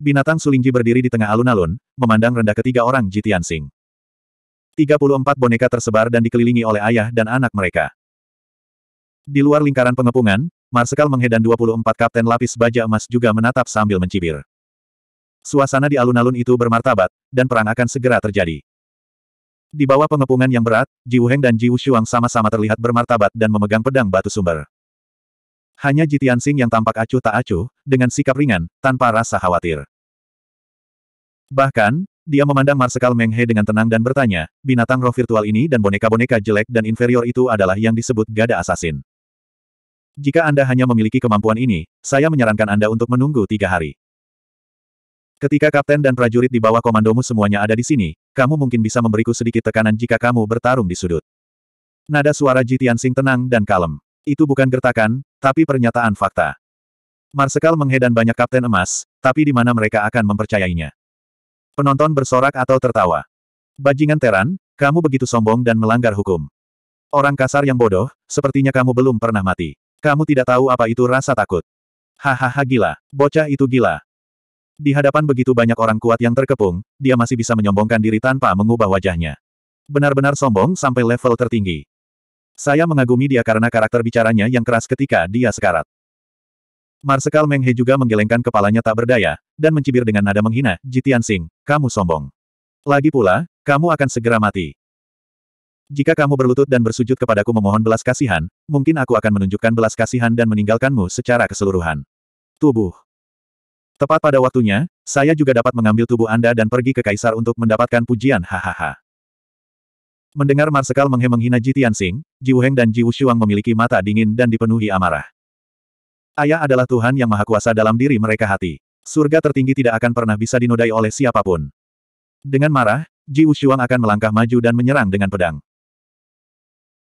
Binatang Sulingji berdiri di tengah alun-alun, memandang rendah ketiga orang Jitian Sing. 34 boneka tersebar dan dikelilingi oleh ayah dan anak mereka. Di luar lingkaran pengepungan, Marsekal Menghe dan 24 kapten lapis baja emas juga menatap sambil mencibir. Suasana di alun-alun itu bermartabat, dan perang akan segera terjadi. Di bawah pengepungan yang berat, Ji Wuheng dan Ji Wushuang sama-sama terlihat bermartabat dan memegang pedang batu sumber. Hanya Jitian Sing yang tampak acuh tak acuh, dengan sikap ringan, tanpa rasa khawatir. Bahkan, dia memandang Marsekal Meng He dengan tenang dan bertanya, binatang roh virtual ini dan boneka-boneka jelek dan inferior itu adalah yang disebut gada asasin. Jika Anda hanya memiliki kemampuan ini, saya menyarankan Anda untuk menunggu tiga hari. Ketika kapten dan prajurit di bawah komandomu semuanya ada di sini, kamu mungkin bisa memberiku sedikit tekanan jika kamu bertarung di sudut. Nada suara Jitian Sing tenang dan kalem. Itu bukan gertakan, tapi pernyataan fakta. Marsekal menghedan banyak kapten emas, tapi di mana mereka akan mempercayainya. Penonton bersorak atau tertawa. Bajingan Teran, kamu begitu sombong dan melanggar hukum. Orang kasar yang bodoh, sepertinya kamu belum pernah mati. Kamu tidak tahu apa itu rasa takut. Hahaha gila, bocah itu gila. Di hadapan begitu banyak orang kuat yang terkepung, dia masih bisa menyombongkan diri tanpa mengubah wajahnya. Benar-benar sombong sampai level tertinggi. Saya mengagumi dia karena karakter bicaranya yang keras ketika dia sekarat. Marsekal Menghe juga menggelengkan kepalanya tak berdaya, dan mencibir dengan nada menghina, Jitian Sing, kamu sombong. Lagi pula, kamu akan segera mati. Jika kamu berlutut dan bersujud kepadaku memohon belas kasihan, mungkin aku akan menunjukkan belas kasihan dan meninggalkanmu secara keseluruhan. Tubuh. Tepat pada waktunya, saya juga dapat mengambil tubuh Anda dan pergi ke Kaisar untuk mendapatkan pujian hahaha. Mendengar Marsekal Menghe menghina Ji Tianxing, Ji Wuheng dan Ji Wushuang memiliki mata dingin dan dipenuhi amarah. Ayah adalah Tuhan yang Maha Kuasa dalam diri mereka hati. Surga tertinggi tidak akan pernah bisa dinodai oleh siapapun. Dengan marah, Ji Wushuang akan melangkah maju dan menyerang dengan pedang.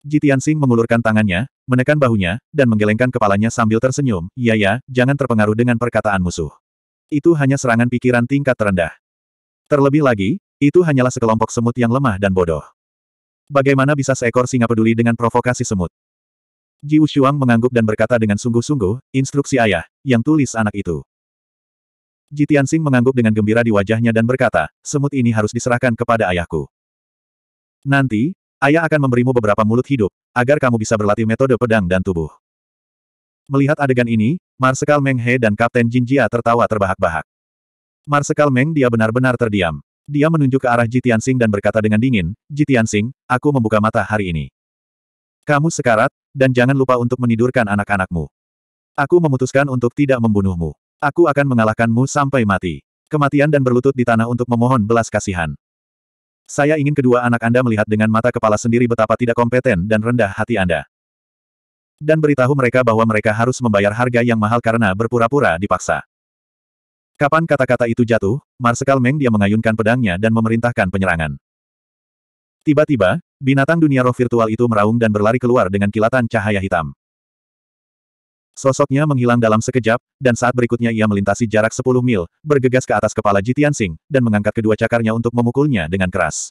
Ji Tianxing mengulurkan tangannya, menekan bahunya, dan menggelengkan kepalanya sambil tersenyum, ya ya, jangan terpengaruh dengan perkataan musuh. Itu hanya serangan pikiran tingkat terendah. Terlebih lagi, itu hanyalah sekelompok semut yang lemah dan bodoh. Bagaimana bisa seekor singa peduli dengan provokasi semut? Ji Ushuang mengangguk dan berkata dengan sungguh-sungguh, instruksi ayah, yang tulis anak itu. Ji Tianxing mengangguk dengan gembira di wajahnya dan berkata, semut ini harus diserahkan kepada ayahku. Nanti, ayah akan memberimu beberapa mulut hidup, agar kamu bisa berlatih metode pedang dan tubuh. Melihat adegan ini, Marsekal Meng He dan Kapten Jin Jia tertawa terbahak-bahak. Marsekal Meng dia benar-benar terdiam. Dia menunjuk ke arah Jitian Jitiansing dan berkata dengan dingin, "Jitian Jitiansing, aku membuka mata hari ini. Kamu sekarat, dan jangan lupa untuk menidurkan anak-anakmu. Aku memutuskan untuk tidak membunuhmu. Aku akan mengalahkanmu sampai mati. Kematian dan berlutut di tanah untuk memohon belas kasihan. Saya ingin kedua anak Anda melihat dengan mata kepala sendiri betapa tidak kompeten dan rendah hati Anda. Dan beritahu mereka bahwa mereka harus membayar harga yang mahal karena berpura-pura dipaksa. Kapan kata-kata itu jatuh, Marsekal Meng dia mengayunkan pedangnya dan memerintahkan penyerangan. Tiba-tiba, binatang dunia roh virtual itu meraung dan berlari keluar dengan kilatan cahaya hitam. Sosoknya menghilang dalam sekejap, dan saat berikutnya ia melintasi jarak 10 mil, bergegas ke atas kepala Jitian Sing, dan mengangkat kedua cakarnya untuk memukulnya dengan keras.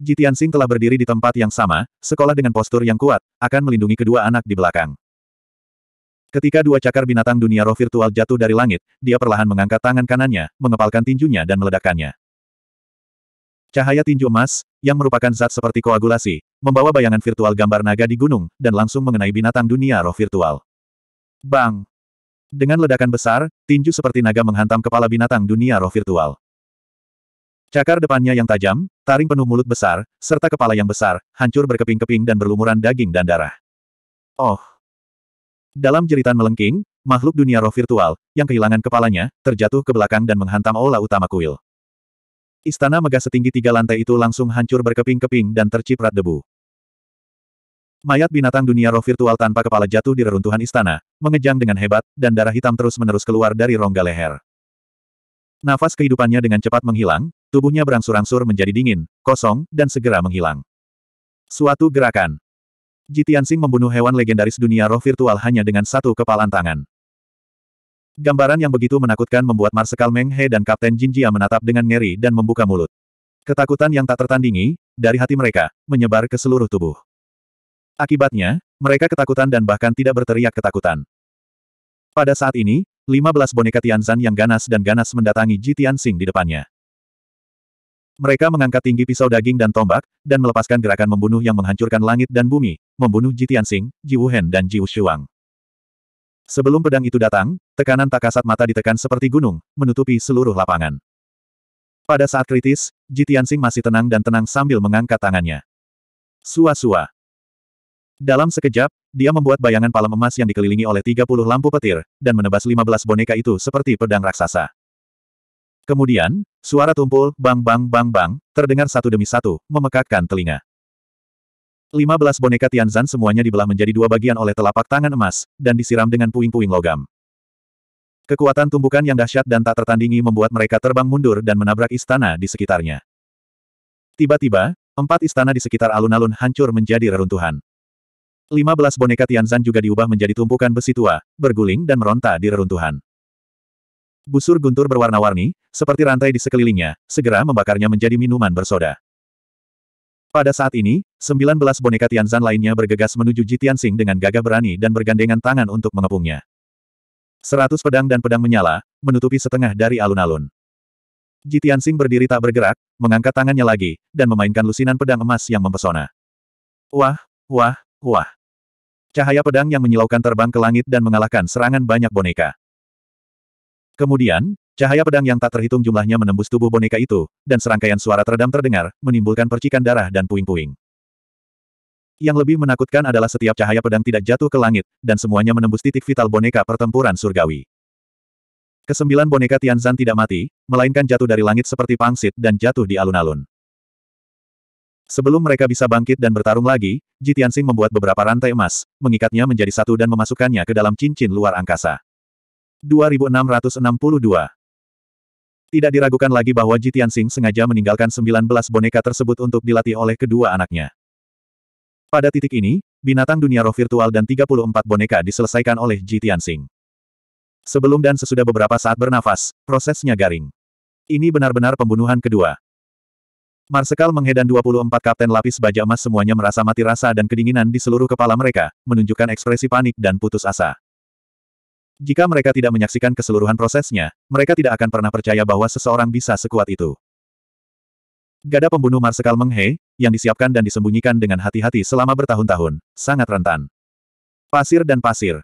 Jitian Sing telah berdiri di tempat yang sama, sekolah dengan postur yang kuat, akan melindungi kedua anak di belakang. Ketika dua cakar binatang dunia roh virtual jatuh dari langit, dia perlahan mengangkat tangan kanannya, mengepalkan tinjunya dan meledakkannya. Cahaya tinju emas, yang merupakan zat seperti koagulasi, membawa bayangan virtual gambar naga di gunung, dan langsung mengenai binatang dunia roh virtual. Bang! Dengan ledakan besar, tinju seperti naga menghantam kepala binatang dunia roh virtual. Cakar depannya yang tajam, taring penuh mulut besar, serta kepala yang besar, hancur berkeping-keping dan berlumuran daging dan darah. Oh! Dalam jeritan melengking, makhluk dunia roh virtual, yang kehilangan kepalanya, terjatuh ke belakang dan menghantam aula utama kuil. Istana megah setinggi tiga lantai itu langsung hancur berkeping-keping dan terciprat debu. Mayat binatang dunia roh virtual tanpa kepala jatuh di reruntuhan istana, mengejang dengan hebat, dan darah hitam terus-menerus keluar dari rongga leher. Nafas kehidupannya dengan cepat menghilang, tubuhnya berangsur-angsur menjadi dingin, kosong, dan segera menghilang. Suatu gerakan. Jitian Sing membunuh hewan legendaris dunia roh virtual hanya dengan satu kepalan tangan. Gambaran yang begitu menakutkan membuat Marsekal Meng He dan Kapten Jin Jia menatap dengan ngeri dan membuka mulut. Ketakutan yang tak tertandingi, dari hati mereka, menyebar ke seluruh tubuh. Akibatnya, mereka ketakutan dan bahkan tidak berteriak ketakutan. Pada saat ini, 15 boneka Tianzan yang ganas dan ganas mendatangi Jitian Sing di depannya. Mereka mengangkat tinggi pisau daging dan tombak, dan melepaskan gerakan membunuh yang menghancurkan langit dan bumi, membunuh Ji Tianxing, Ji Wuhen dan Ji Wushuang. Sebelum pedang itu datang, tekanan tak kasat mata ditekan seperti gunung, menutupi seluruh lapangan. Pada saat kritis, Ji Tianxing masih tenang dan tenang sambil mengangkat tangannya. Sua-sua. Dalam sekejap, dia membuat bayangan palem emas yang dikelilingi oleh 30 lampu petir, dan menebas 15 boneka itu seperti pedang raksasa. Kemudian, suara tumpul, bang bang bang bang, terdengar satu demi satu, memekakkan telinga. 15 boneka Tianzan semuanya dibelah menjadi dua bagian oleh telapak tangan emas, dan disiram dengan puing-puing logam. Kekuatan tumbukan yang dahsyat dan tak tertandingi membuat mereka terbang mundur dan menabrak istana di sekitarnya. Tiba-tiba, empat istana di sekitar alun-alun hancur menjadi reruntuhan. 15 boneka Tianzan juga diubah menjadi tumpukan besi tua, berguling dan meronta di reruntuhan busur guntur berwarna-warni, seperti rantai di sekelilingnya, segera membakarnya menjadi minuman bersoda. Pada saat ini, 19 boneka Tianzan lainnya bergegas menuju Ji Tianxing dengan gagah berani dan bergandengan tangan untuk mengepungnya. Seratus pedang dan pedang menyala, menutupi setengah dari alun-alun. Ji Tianxing berdiri tak bergerak, mengangkat tangannya lagi, dan memainkan lusinan pedang emas yang mempesona. Wah, wah, wah. Cahaya pedang yang menyilaukan terbang ke langit dan mengalahkan serangan banyak boneka. Kemudian, cahaya pedang yang tak terhitung jumlahnya menembus tubuh boneka itu, dan serangkaian suara teredam terdengar, menimbulkan percikan darah dan puing-puing. Yang lebih menakutkan adalah setiap cahaya pedang tidak jatuh ke langit, dan semuanya menembus titik vital boneka pertempuran surgawi. Kesembilan boneka Tianzan tidak mati, melainkan jatuh dari langit seperti pangsit dan jatuh di alun-alun. Sebelum mereka bisa bangkit dan bertarung lagi, Tianxing membuat beberapa rantai emas, mengikatnya menjadi satu dan memasukkannya ke dalam cincin luar angkasa. 2662. Tidak diragukan lagi bahwa Jitiansing sengaja meninggalkan 19 boneka tersebut untuk dilatih oleh kedua anaknya. Pada titik ini, binatang dunia roh virtual dan 34 boneka diselesaikan oleh Jitiansing. Sebelum dan sesudah beberapa saat bernafas, prosesnya garing. Ini benar-benar pembunuhan kedua. Marsekal Menghe dan 24 kapten lapis baja emas semuanya merasa mati rasa dan kedinginan di seluruh kepala mereka, menunjukkan ekspresi panik dan putus asa. Jika mereka tidak menyaksikan keseluruhan prosesnya, mereka tidak akan pernah percaya bahwa seseorang bisa sekuat itu. Gada pembunuh Marsekal Meng He, yang disiapkan dan disembunyikan dengan hati-hati selama bertahun-tahun, sangat rentan. Pasir dan pasir.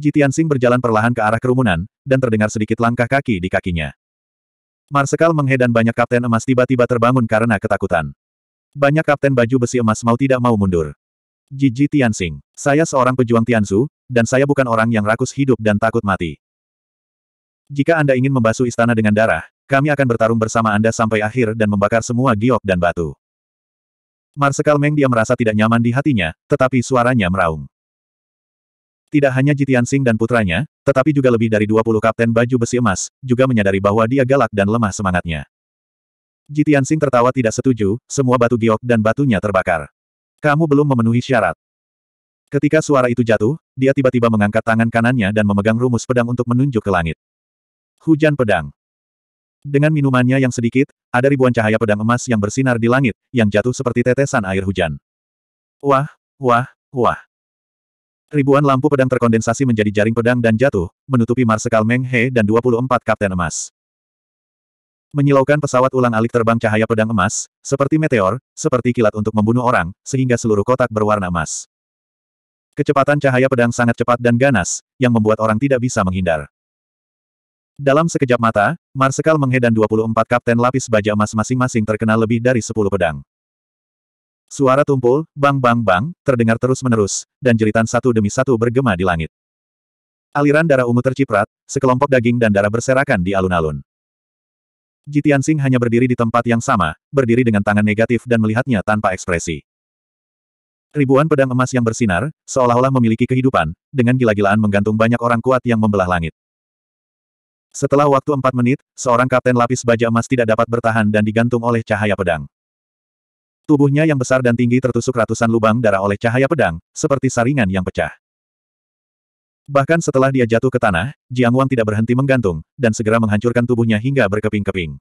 Jitian Sing berjalan perlahan ke arah kerumunan, dan terdengar sedikit langkah kaki di kakinya. Marsekal Meng He dan banyak kapten emas tiba-tiba terbangun karena ketakutan. Banyak kapten baju besi emas mau tidak mau mundur. Jiji Tianxing. Saya seorang pejuang Tianzu, dan saya bukan orang yang rakus hidup dan takut mati. Jika Anda ingin membasuh istana dengan darah, kami akan bertarung bersama Anda sampai akhir dan membakar semua giok dan batu. Marsekal Meng dia merasa tidak nyaman di hatinya, tetapi suaranya meraung. Tidak hanya Ji Tianxing dan putranya, tetapi juga lebih dari 20 kapten baju besi emas, juga menyadari bahwa dia galak dan lemah semangatnya. Ji Tianxing tertawa tidak setuju, semua batu giok dan batunya terbakar. Kamu belum memenuhi syarat. Ketika suara itu jatuh, dia tiba-tiba mengangkat tangan kanannya dan memegang rumus pedang untuk menunjuk ke langit. Hujan pedang. Dengan minumannya yang sedikit, ada ribuan cahaya pedang emas yang bersinar di langit, yang jatuh seperti tetesan air hujan. Wah, wah, wah. Ribuan lampu pedang terkondensasi menjadi jaring pedang dan jatuh, menutupi Marsekal Meng He dan 24 Kapten Emas menyilaukan pesawat ulang-alik terbang cahaya pedang emas, seperti meteor, seperti kilat untuk membunuh orang, sehingga seluruh kotak berwarna emas. Kecepatan cahaya pedang sangat cepat dan ganas, yang membuat orang tidak bisa menghindar. Dalam sekejap mata, Marsekal Menghe dan 24 kapten lapis baja emas masing-masing terkenal lebih dari 10 pedang. Suara tumpul, bang-bang-bang, terdengar terus-menerus, dan jeritan satu demi satu bergema di langit. Aliran darah ungu terciprat, sekelompok daging dan darah berserakan di alun-alun. Jitian Sing hanya berdiri di tempat yang sama, berdiri dengan tangan negatif dan melihatnya tanpa ekspresi. Ribuan pedang emas yang bersinar, seolah-olah memiliki kehidupan, dengan gila-gilaan menggantung banyak orang kuat yang membelah langit. Setelah waktu empat menit, seorang kapten lapis baja emas tidak dapat bertahan dan digantung oleh cahaya pedang. Tubuhnya yang besar dan tinggi tertusuk ratusan lubang darah oleh cahaya pedang, seperti saringan yang pecah. Bahkan setelah dia jatuh ke tanah, Jiang Wang tidak berhenti menggantung, dan segera menghancurkan tubuhnya hingga berkeping-keping.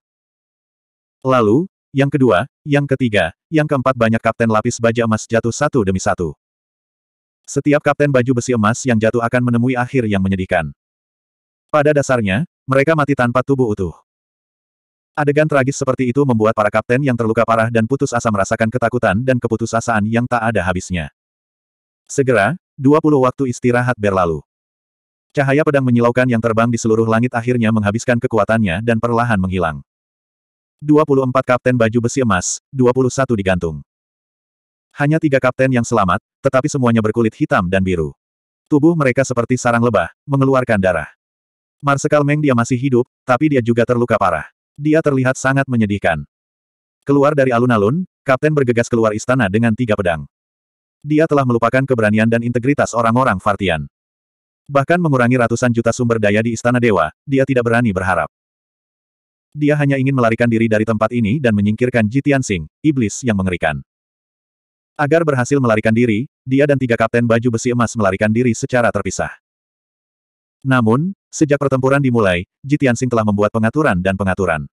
Lalu, yang kedua, yang ketiga, yang keempat banyak kapten lapis baja emas jatuh satu demi satu. Setiap kapten baju besi emas yang jatuh akan menemui akhir yang menyedihkan. Pada dasarnya, mereka mati tanpa tubuh utuh. Adegan tragis seperti itu membuat para kapten yang terluka parah dan putus asa merasakan ketakutan dan keputusasaan yang tak ada habisnya. Segera, 20 waktu istirahat berlalu. Cahaya pedang menyilaukan yang terbang di seluruh langit akhirnya menghabiskan kekuatannya dan perlahan menghilang. 24 kapten baju besi emas, 21 digantung. Hanya tiga kapten yang selamat, tetapi semuanya berkulit hitam dan biru. Tubuh mereka seperti sarang lebah, mengeluarkan darah. Marsekal Meng dia masih hidup, tapi dia juga terluka parah. Dia terlihat sangat menyedihkan. Keluar dari alun-alun, kapten bergegas keluar istana dengan tiga pedang. Dia telah melupakan keberanian dan integritas orang-orang Fartian. Bahkan mengurangi ratusan juta sumber daya di Istana Dewa, dia tidak berani berharap. Dia hanya ingin melarikan diri dari tempat ini dan menyingkirkan Jitian Singh, iblis yang mengerikan. Agar berhasil melarikan diri, dia dan tiga kapten baju besi emas melarikan diri secara terpisah. Namun, sejak pertempuran dimulai, Jitian Singh telah membuat pengaturan dan pengaturan.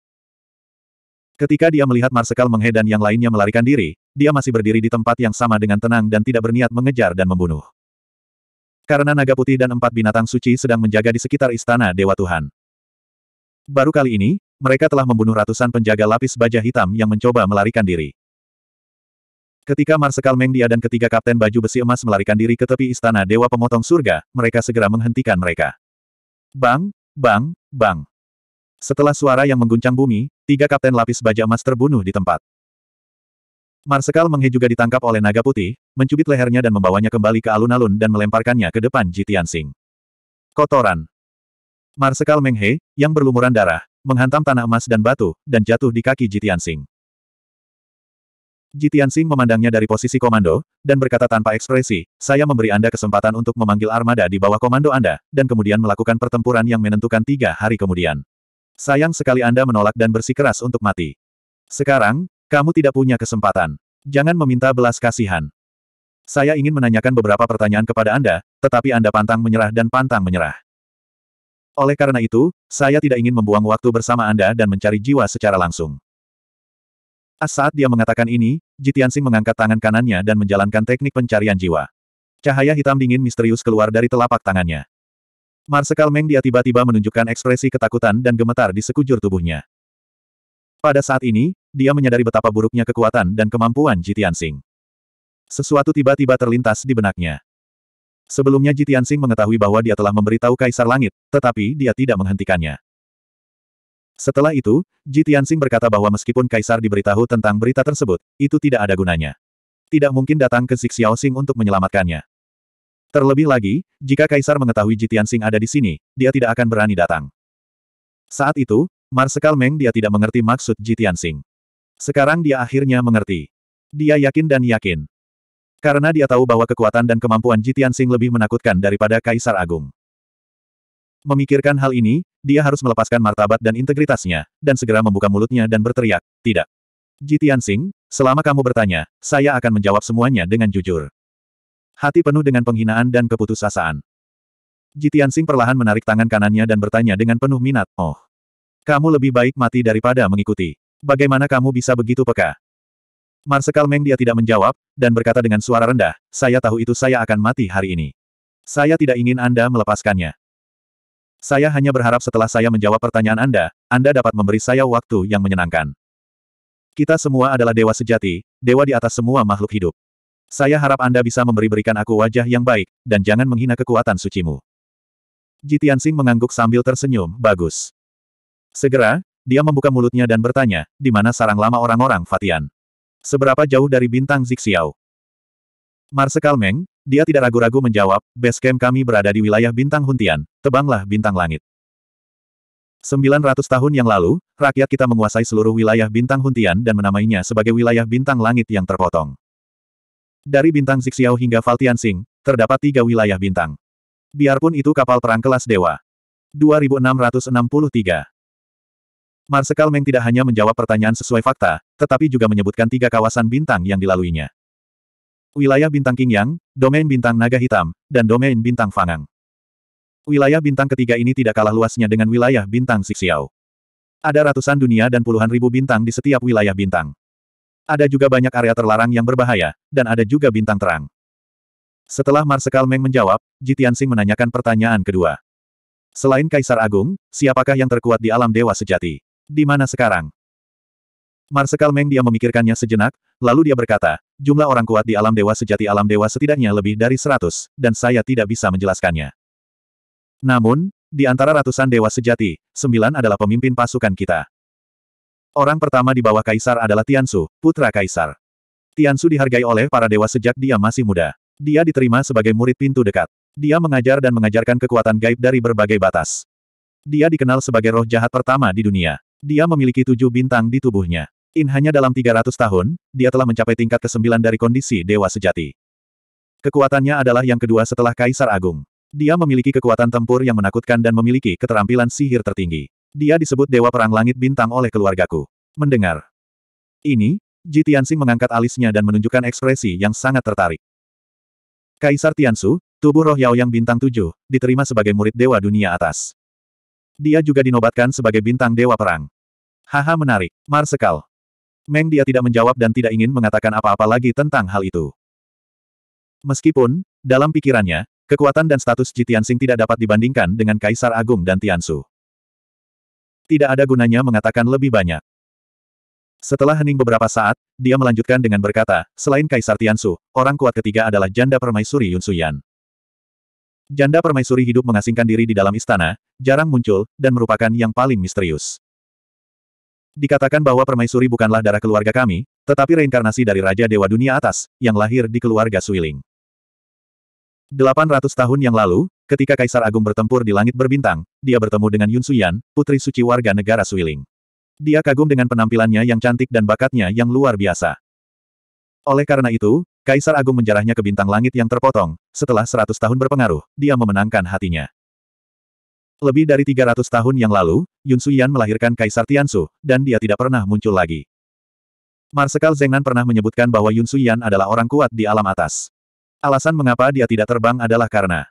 Ketika dia melihat Marsekal Menghe dan yang lainnya melarikan diri, dia masih berdiri di tempat yang sama dengan tenang dan tidak berniat mengejar dan membunuh. Karena naga putih dan empat binatang suci sedang menjaga di sekitar istana Dewa Tuhan. Baru kali ini, mereka telah membunuh ratusan penjaga lapis baja hitam yang mencoba melarikan diri. Ketika Marsekal Mengdia dan ketiga Kapten Baju Besi Emas melarikan diri ke tepi istana Dewa Pemotong Surga, mereka segera menghentikan mereka. Bang, bang, bang. Setelah suara yang mengguncang bumi, tiga kapten lapis baja emas terbunuh di tempat. Marsekal Menghe juga ditangkap oleh naga putih, mencubit lehernya dan membawanya kembali ke alun-alun dan melemparkannya ke depan Jitian Sing. Kotoran. Marsekal Menghe, yang berlumuran darah, menghantam tanah emas dan batu, dan jatuh di kaki Jitian Sing. Jitian Sing memandangnya dari posisi komando, dan berkata tanpa ekspresi, saya memberi Anda kesempatan untuk memanggil armada di bawah komando Anda, dan kemudian melakukan pertempuran yang menentukan tiga hari kemudian. Sayang sekali Anda menolak dan bersikeras untuk mati. Sekarang, kamu tidak punya kesempatan. Jangan meminta belas kasihan. Saya ingin menanyakan beberapa pertanyaan kepada Anda, tetapi Anda pantang menyerah dan pantang menyerah. Oleh karena itu, saya tidak ingin membuang waktu bersama Anda dan mencari jiwa secara langsung. Ah, saat dia mengatakan ini, Jitiansing mengangkat tangan kanannya dan menjalankan teknik pencarian jiwa. Cahaya hitam dingin misterius keluar dari telapak tangannya. Marsekal Meng dia tiba-tiba menunjukkan ekspresi ketakutan dan gemetar di sekujur tubuhnya. Pada saat ini, dia menyadari betapa buruknya kekuatan dan kemampuan Jitian Sing. Sesuatu tiba-tiba terlintas di benaknya. Sebelumnya Jitian Sing mengetahui bahwa dia telah memberitahu Kaisar Langit, tetapi dia tidak menghentikannya. Setelah itu, Jitian Sing berkata bahwa meskipun Kaisar diberitahu tentang berita tersebut, itu tidak ada gunanya. Tidak mungkin datang ke Xiao Sing untuk menyelamatkannya. Terlebih lagi, jika Kaisar mengetahui Jitian Sing ada di sini, dia tidak akan berani datang. Saat itu, Marsekal Meng dia tidak mengerti maksud Jitian Sing. Sekarang dia akhirnya mengerti. Dia yakin dan yakin. Karena dia tahu bahwa kekuatan dan kemampuan Jitian Sing lebih menakutkan daripada Kaisar Agung. Memikirkan hal ini, dia harus melepaskan martabat dan integritasnya, dan segera membuka mulutnya dan berteriak, tidak. Jitian Sing, selama kamu bertanya, saya akan menjawab semuanya dengan jujur. Hati penuh dengan penghinaan dan keputusasaan. Jitian Sing perlahan menarik tangan kanannya dan bertanya dengan penuh minat, oh. Kamu lebih baik mati daripada mengikuti. Bagaimana kamu bisa begitu peka? Marsekal Meng dia tidak menjawab, dan berkata dengan suara rendah, saya tahu itu saya akan mati hari ini. Saya tidak ingin Anda melepaskannya. Saya hanya berharap setelah saya menjawab pertanyaan Anda, Anda dapat memberi saya waktu yang menyenangkan. Kita semua adalah dewa sejati, dewa di atas semua makhluk hidup. Saya harap Anda bisa memberi-berikan aku wajah yang baik, dan jangan menghina kekuatan sucimu. Jitian Sing mengangguk sambil tersenyum, bagus. Segera, dia membuka mulutnya dan bertanya, di mana sarang lama orang-orang Fatian? Seberapa jauh dari bintang Zixiao? Marsekal Meng, dia tidak ragu-ragu menjawab, base camp kami berada di wilayah bintang Huntian, tebanglah bintang langit. 900 tahun yang lalu, rakyat kita menguasai seluruh wilayah bintang Huntian dan menamainya sebagai wilayah bintang langit yang terpotong. Dari bintang Zixiao hingga Faltian Sing, terdapat tiga wilayah bintang. Biarpun itu kapal perang kelas dewa. 2663 Marsekal Meng tidak hanya menjawab pertanyaan sesuai fakta, tetapi juga menyebutkan tiga kawasan bintang yang dilaluinya. Wilayah bintang Qingyang, domain bintang naga hitam, dan domain bintang Fangang. Wilayah bintang ketiga ini tidak kalah luasnya dengan wilayah bintang Sixiao. Ada ratusan dunia dan puluhan ribu bintang di setiap wilayah bintang. Ada juga banyak area terlarang yang berbahaya, dan ada juga bintang terang. Setelah Marsekal Meng menjawab, Jitian menanyakan pertanyaan kedua. Selain Kaisar Agung, siapakah yang terkuat di alam dewa sejati? di mana sekarang? Marsekal Meng dia memikirkannya sejenak, lalu dia berkata, jumlah orang kuat di alam dewa sejati alam dewa setidaknya lebih dari seratus, dan saya tidak bisa menjelaskannya. Namun, di antara ratusan dewa sejati, sembilan adalah pemimpin pasukan kita. Orang pertama di bawah kaisar adalah Tiansu, putra kaisar. Tiansu dihargai oleh para dewa sejak dia masih muda. Dia diterima sebagai murid pintu dekat. Dia mengajar dan mengajarkan kekuatan gaib dari berbagai batas. Dia dikenal sebagai roh jahat pertama di dunia. Dia memiliki tujuh bintang di tubuhnya. In hanya dalam 300 tahun, dia telah mencapai tingkat ke-9 dari kondisi dewa sejati. Kekuatannya adalah yang kedua setelah Kaisar Agung. Dia memiliki kekuatan tempur yang menakutkan dan memiliki keterampilan sihir tertinggi. Dia disebut Dewa Perang Langit Bintang oleh keluargaku. Mendengar. Ini, Ji Tianxing mengangkat alisnya dan menunjukkan ekspresi yang sangat tertarik. Kaisar Tiansu, tubuh roh Yao yang bintang tujuh, diterima sebagai murid Dewa Dunia Atas. Dia juga dinobatkan sebagai bintang dewa perang. Haha menarik. Marsekal. Meng dia tidak menjawab dan tidak ingin mengatakan apa-apa lagi tentang hal itu. Meskipun, dalam pikirannya, kekuatan dan status Ji Tianxing tidak dapat dibandingkan dengan Kaisar Agung dan Tiansu. Tidak ada gunanya mengatakan lebih banyak. Setelah hening beberapa saat, dia melanjutkan dengan berkata, selain Kaisar Tiansu, orang kuat ketiga adalah janda permaisuri Yun Suyan. Janda permaisuri hidup mengasingkan diri di dalam istana, jarang muncul, dan merupakan yang paling misterius. Dikatakan bahwa permaisuri bukanlah darah keluarga kami, tetapi reinkarnasi dari Raja Dewa Dunia Atas, yang lahir di keluarga Suiling. 800 tahun yang lalu, ketika Kaisar Agung bertempur di langit berbintang, dia bertemu dengan Yun Suyan, putri suci warga negara Suiling. Dia kagum dengan penampilannya yang cantik dan bakatnya yang luar biasa. Oleh karena itu, Kaisar Agung menjarahnya ke bintang langit yang terpotong, setelah seratus tahun berpengaruh, dia memenangkan hatinya. Lebih dari tiga ratus tahun yang lalu, Yun Suyan melahirkan Kaisar Tiansu, dan dia tidak pernah muncul lagi. Marsekal Zengnan pernah menyebutkan bahwa Yun Suyan adalah orang kuat di alam atas. Alasan mengapa dia tidak terbang adalah karena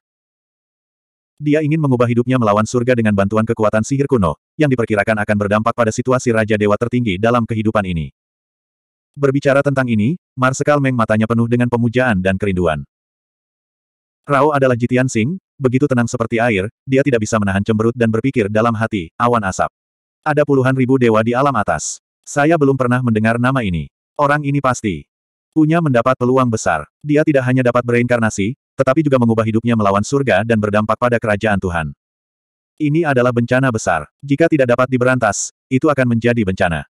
dia ingin mengubah hidupnya melawan surga dengan bantuan kekuatan sihir kuno, yang diperkirakan akan berdampak pada situasi Raja Dewa tertinggi dalam kehidupan ini. Berbicara tentang ini, Marsekal Meng matanya penuh dengan pemujaan dan kerinduan. Rao adalah Jitian Sing, begitu tenang seperti air, dia tidak bisa menahan cemberut dan berpikir dalam hati, awan asap. Ada puluhan ribu dewa di alam atas. Saya belum pernah mendengar nama ini. Orang ini pasti punya mendapat peluang besar. Dia tidak hanya dapat bereinkarnasi, tetapi juga mengubah hidupnya melawan surga dan berdampak pada kerajaan Tuhan. Ini adalah bencana besar. Jika tidak dapat diberantas, itu akan menjadi bencana.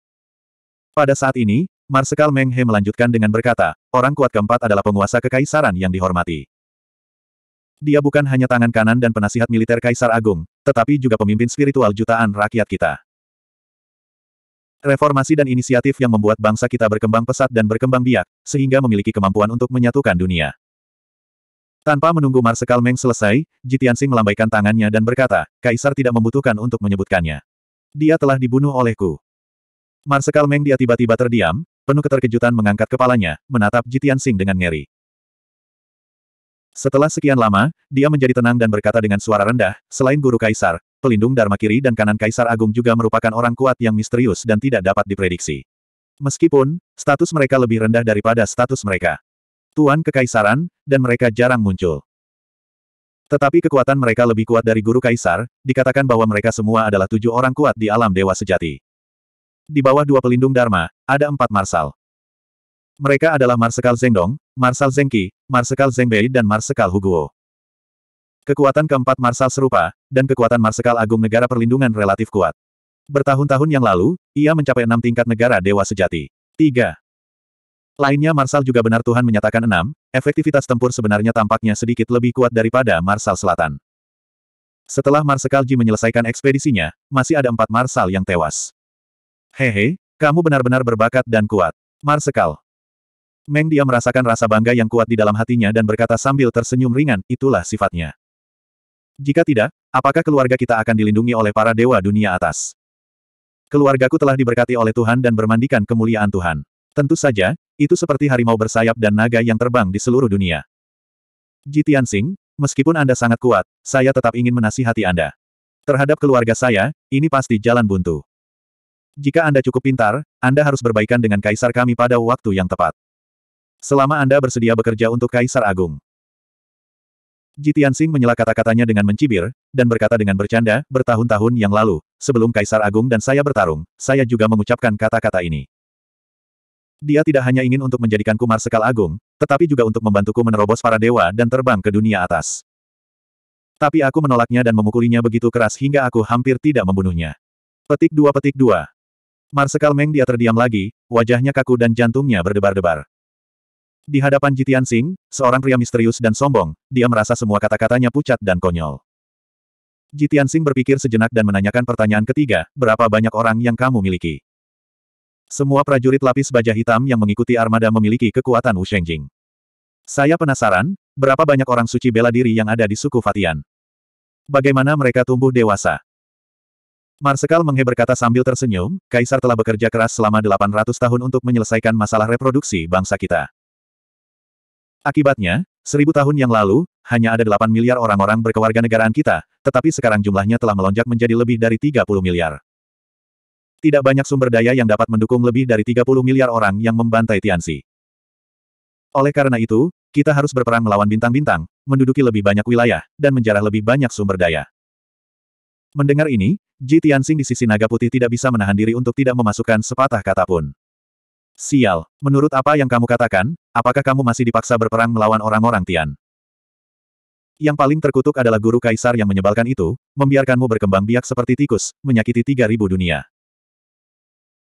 Pada saat ini, Marsekal Meng He melanjutkan dengan berkata, orang kuat keempat adalah penguasa kekaisaran yang dihormati. Dia bukan hanya tangan kanan dan penasihat militer Kaisar Agung, tetapi juga pemimpin spiritual jutaan rakyat kita. Reformasi dan inisiatif yang membuat bangsa kita berkembang pesat dan berkembang biak, sehingga memiliki kemampuan untuk menyatukan dunia. Tanpa menunggu Marsekal Meng selesai, Jitiansing melambaikan tangannya dan berkata, Kaisar tidak membutuhkan untuk menyebutkannya. Dia telah dibunuh olehku. Marsekal Meng dia tiba-tiba terdiam, penuh keterkejutan mengangkat kepalanya, menatap Jitian Sing dengan ngeri. Setelah sekian lama, dia menjadi tenang dan berkata dengan suara rendah, selain guru kaisar, pelindung Dharma kiri dan kanan kaisar agung juga merupakan orang kuat yang misterius dan tidak dapat diprediksi. Meskipun, status mereka lebih rendah daripada status mereka. Tuan kekaisaran, dan mereka jarang muncul. Tetapi kekuatan mereka lebih kuat dari guru kaisar, dikatakan bahwa mereka semua adalah tujuh orang kuat di alam dewa sejati. Di bawah dua pelindung Dharma, ada empat Marsal. Mereka adalah Marsekal Zengdong, Marsal Zengki, Marsekal Zengbei dan Marsekal Huguo. Kekuatan keempat Marsal serupa, dan kekuatan Marsekal Agung Negara Perlindungan relatif kuat. Bertahun-tahun yang lalu, ia mencapai enam tingkat negara dewa sejati. Tiga. Lainnya Marsal juga benar Tuhan menyatakan enam, efektivitas tempur sebenarnya tampaknya sedikit lebih kuat daripada Marsal Selatan. Setelah Marsekal Ji menyelesaikan ekspedisinya, masih ada empat Marsal yang tewas. Hehe, kamu benar-benar berbakat dan kuat. Marsekal. Meng dia merasakan rasa bangga yang kuat di dalam hatinya dan berkata sambil tersenyum ringan, itulah sifatnya. Jika tidak, apakah keluarga kita akan dilindungi oleh para dewa dunia atas? Keluargaku telah diberkati oleh Tuhan dan bermandikan kemuliaan Tuhan. Tentu saja, itu seperti harimau bersayap dan naga yang terbang di seluruh dunia. Jitian Singh, meskipun Anda sangat kuat, saya tetap ingin menasihati Anda. Terhadap keluarga saya, ini pasti jalan buntu. Jika Anda cukup pintar, Anda harus berbaikan dengan kaisar kami pada waktu yang tepat. Selama Anda bersedia bekerja untuk kaisar agung. Jitian Singh menyela kata-katanya dengan mencibir, dan berkata dengan bercanda, bertahun-tahun yang lalu, sebelum Kaisar Agung dan saya bertarung, saya juga mengucapkan kata-kata ini. Dia tidak hanya ingin untuk menjadikanku Marsekal Agung, tetapi juga untuk membantuku menerobos para dewa dan terbang ke dunia atas. Tapi aku menolaknya dan memukulinya begitu keras hingga aku hampir tidak membunuhnya. Petik dua petik dua. Marsekal Meng dia terdiam lagi, wajahnya kaku dan jantungnya berdebar-debar. Di hadapan Jitian Sing, seorang pria misterius dan sombong, dia merasa semua kata-katanya pucat dan konyol. Jitian Sing berpikir sejenak dan menanyakan pertanyaan ketiga, berapa banyak orang yang kamu miliki? Semua prajurit lapis baja hitam yang mengikuti armada memiliki kekuatan Wu Shengjing. Saya penasaran, berapa banyak orang suci bela diri yang ada di suku Fatian? Bagaimana mereka tumbuh dewasa? Marsekal Menghe berkata sambil tersenyum, Kaisar telah bekerja keras selama 800 tahun untuk menyelesaikan masalah reproduksi bangsa kita. Akibatnya, seribu tahun yang lalu, hanya ada 8 miliar orang-orang berkewarganegaraan kita, tetapi sekarang jumlahnya telah melonjak menjadi lebih dari 30 miliar. Tidak banyak sumber daya yang dapat mendukung lebih dari 30 miliar orang yang membantai Tianxi. Oleh karena itu, kita harus berperang melawan bintang-bintang, menduduki lebih banyak wilayah, dan menjarah lebih banyak sumber daya. Mendengar ini, Ji Tianxing di sisi naga putih tidak bisa menahan diri untuk tidak memasukkan sepatah kata pun. Sial, menurut apa yang kamu katakan, apakah kamu masih dipaksa berperang melawan orang-orang Tian? Yang paling terkutuk adalah guru kaisar yang menyebalkan itu, membiarkanmu berkembang biak seperti tikus, menyakiti 3000 dunia.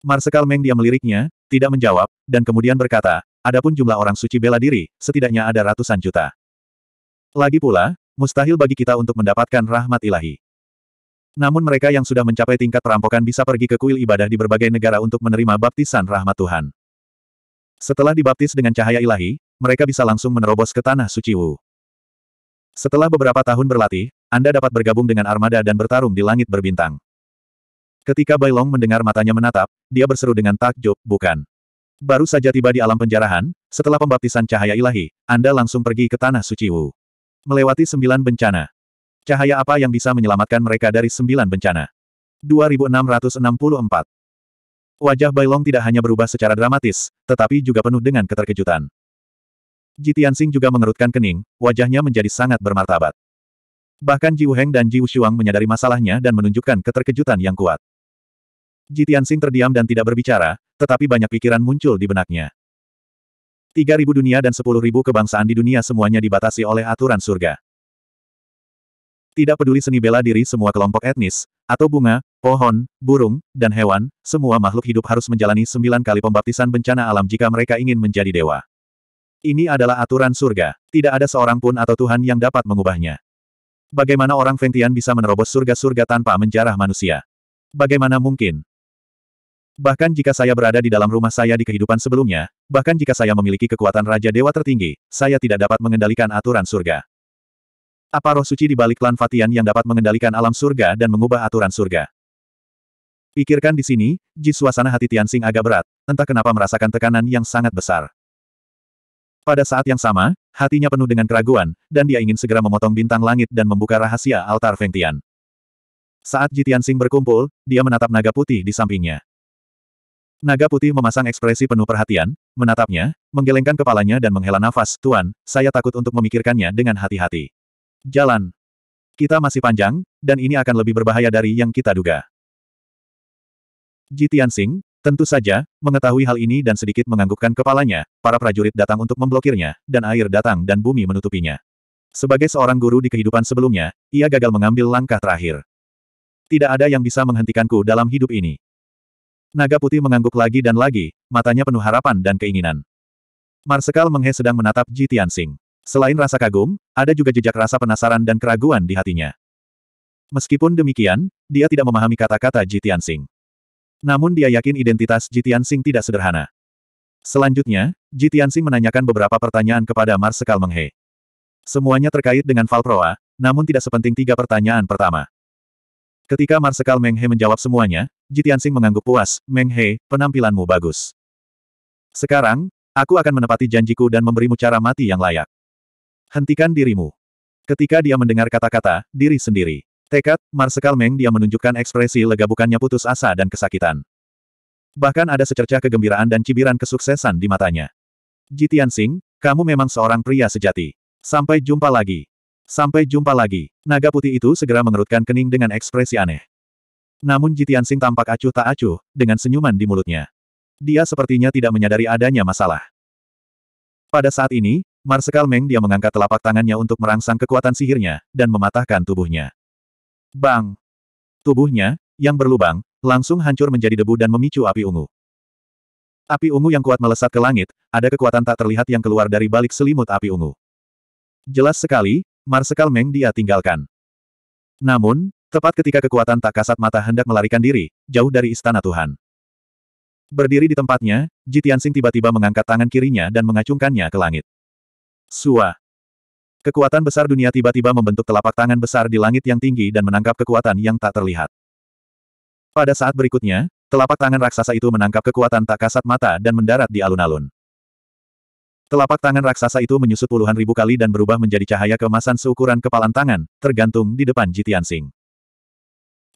Marsekal Meng dia meliriknya, tidak menjawab, dan kemudian berkata, adapun jumlah orang suci bela diri, setidaknya ada ratusan juta. Lagi pula, mustahil bagi kita untuk mendapatkan rahmat ilahi. Namun mereka yang sudah mencapai tingkat perampokan bisa pergi ke kuil ibadah di berbagai negara untuk menerima baptisan rahmat Tuhan. Setelah dibaptis dengan cahaya ilahi, mereka bisa langsung menerobos ke tanah suci Wu. Setelah beberapa tahun berlatih, Anda dapat bergabung dengan armada dan bertarung di langit berbintang. Ketika Bailong mendengar matanya menatap, dia berseru dengan takjub, bukan. Baru saja tiba di alam penjarahan, setelah pembaptisan cahaya ilahi, Anda langsung pergi ke tanah suci Wu. Melewati sembilan bencana, Cahaya apa yang bisa menyelamatkan mereka dari sembilan bencana? 2664 Wajah Bailong tidak hanya berubah secara dramatis, tetapi juga penuh dengan keterkejutan. Jitiansing juga mengerutkan kening, wajahnya menjadi sangat bermartabat. Bahkan Ji Wuheng dan Ji menyadari masalahnya dan menunjukkan keterkejutan yang kuat. Jitiansing terdiam dan tidak berbicara, tetapi banyak pikiran muncul di benaknya. 3.000 dunia dan 10.000 kebangsaan di dunia semuanya dibatasi oleh aturan surga. Tidak peduli seni bela diri semua kelompok etnis, atau bunga, pohon, burung, dan hewan, semua makhluk hidup harus menjalani sembilan kali pembaptisan bencana alam jika mereka ingin menjadi dewa. Ini adalah aturan surga. Tidak ada seorang pun atau Tuhan yang dapat mengubahnya. Bagaimana orang Fengtian bisa menerobos surga-surga tanpa menjarah manusia? Bagaimana mungkin? Bahkan jika saya berada di dalam rumah saya di kehidupan sebelumnya, bahkan jika saya memiliki kekuatan Raja Dewa tertinggi, saya tidak dapat mengendalikan aturan surga. Apa roh suci di balik klan Fatian yang dapat mengendalikan alam surga dan mengubah aturan surga? Pikirkan di sini, ji suasana hati Tianxing agak berat, entah kenapa merasakan tekanan yang sangat besar. Pada saat yang sama, hatinya penuh dengan keraguan, dan dia ingin segera memotong bintang langit dan membuka rahasia altar Feng Tian. Saat Ji Tianxing berkumpul, dia menatap naga putih di sampingnya. Naga putih memasang ekspresi penuh perhatian, menatapnya, menggelengkan kepalanya dan menghela nafas, Tuan, saya takut untuk memikirkannya dengan hati-hati. Jalan. Kita masih panjang, dan ini akan lebih berbahaya dari yang kita duga. Jitian Tianxing, tentu saja, mengetahui hal ini dan sedikit menganggukkan kepalanya, para prajurit datang untuk memblokirnya, dan air datang dan bumi menutupinya. Sebagai seorang guru di kehidupan sebelumnya, ia gagal mengambil langkah terakhir. Tidak ada yang bisa menghentikanku dalam hidup ini. Naga putih mengangguk lagi dan lagi, matanya penuh harapan dan keinginan. Marsekal Menghe sedang menatap Jitian Tianxing. Selain rasa kagum, ada juga jejak rasa penasaran dan keraguan di hatinya. Meskipun demikian, dia tidak memahami kata-kata Ji Tianxing. Namun dia yakin identitas Ji Tianxing tidak sederhana. Selanjutnya, Ji Tianxing menanyakan beberapa pertanyaan kepada Marsekal Menghe. Semuanya terkait dengan Valproa, namun tidak sepenting tiga pertanyaan pertama. Ketika Marsekal Menghe menjawab semuanya, Ji Tianxing mengangguk puas, Menghe, penampilanmu bagus. Sekarang, aku akan menepati janjiku dan memberimu cara mati yang layak. Hentikan dirimu. Ketika dia mendengar kata-kata, diri sendiri. Tekad, Marsekal Meng dia menunjukkan ekspresi lega bukannya putus asa dan kesakitan. Bahkan ada secercah kegembiraan dan cibiran kesuksesan di matanya. Jitian Sing, kamu memang seorang pria sejati. Sampai jumpa lagi. Sampai jumpa lagi. Naga putih itu segera mengerutkan kening dengan ekspresi aneh. Namun Jitian Sing tampak acuh tak acuh, dengan senyuman di mulutnya. Dia sepertinya tidak menyadari adanya masalah. Pada saat ini, Marsekal Meng dia mengangkat telapak tangannya untuk merangsang kekuatan sihirnya, dan mematahkan tubuhnya. Bang! Tubuhnya, yang berlubang, langsung hancur menjadi debu dan memicu api ungu. Api ungu yang kuat melesat ke langit, ada kekuatan tak terlihat yang keluar dari balik selimut api ungu. Jelas sekali, Marsekal Meng dia tinggalkan. Namun, tepat ketika kekuatan tak kasat mata hendak melarikan diri, jauh dari istana Tuhan. Berdiri di tempatnya, Jitiansing tiba-tiba mengangkat tangan kirinya dan mengacungkannya ke langit. Sua. Kekuatan besar dunia tiba-tiba membentuk telapak tangan besar di langit yang tinggi dan menangkap kekuatan yang tak terlihat. Pada saat berikutnya, telapak tangan raksasa itu menangkap kekuatan tak kasat mata dan mendarat di alun-alun. Telapak tangan raksasa itu menyusut puluhan ribu kali dan berubah menjadi cahaya kemasan seukuran kepalan tangan, tergantung di depan Jitian Sing.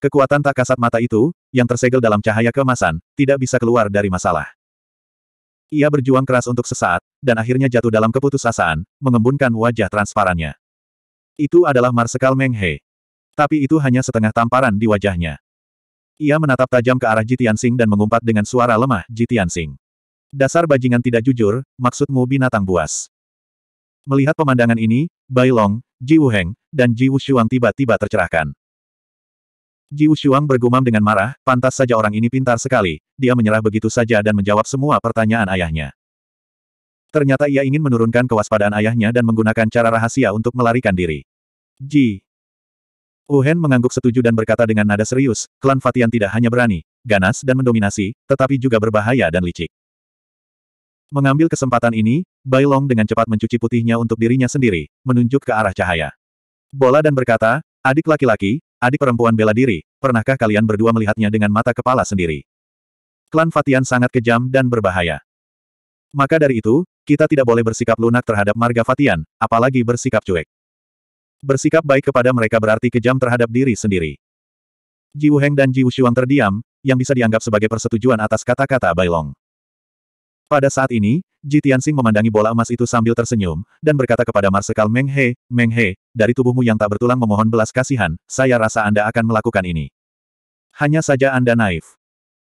Kekuatan tak kasat mata itu, yang tersegel dalam cahaya kemasan, tidak bisa keluar dari masalah. Ia berjuang keras untuk sesaat, dan akhirnya jatuh dalam keputusasaan, mengembunkan wajah transparannya. Itu adalah Marsekal Menghe. Tapi itu hanya setengah tamparan di wajahnya. Ia menatap tajam ke arah Jitian Sing dan mengumpat dengan suara lemah Jitian Sing. Dasar bajingan tidak jujur, maksudmu binatang buas. Melihat pemandangan ini, Bai Long, Ji Wu Heng, dan Ji Wu Shuang tiba-tiba tercerahkan. Ji Ushuang bergumam dengan marah, pantas saja orang ini pintar sekali, dia menyerah begitu saja dan menjawab semua pertanyaan ayahnya. Ternyata ia ingin menurunkan kewaspadaan ayahnya dan menggunakan cara rahasia untuk melarikan diri. Ji. Uhen mengangguk setuju dan berkata dengan nada serius, klan Fatian tidak hanya berani, ganas dan mendominasi, tetapi juga berbahaya dan licik. Mengambil kesempatan ini, Bai Long dengan cepat mencuci putihnya untuk dirinya sendiri, menunjuk ke arah cahaya. Bola dan berkata, adik laki-laki, Adik perempuan bela diri, pernahkah kalian berdua melihatnya dengan mata kepala sendiri? Klan Fatian sangat kejam dan berbahaya. Maka dari itu, kita tidak boleh bersikap lunak terhadap marga Fatian, apalagi bersikap cuek. Bersikap baik kepada mereka berarti kejam terhadap diri sendiri. Ji Heng dan Ji Xuang terdiam, yang bisa dianggap sebagai persetujuan atas kata-kata Bailong. Pada saat ini, Ji Tianxing memandangi bola emas itu sambil tersenyum, dan berkata kepada Marsekal Meng He, Meng He, dari tubuhmu yang tak bertulang memohon belas kasihan, saya rasa Anda akan melakukan ini. Hanya saja Anda naif.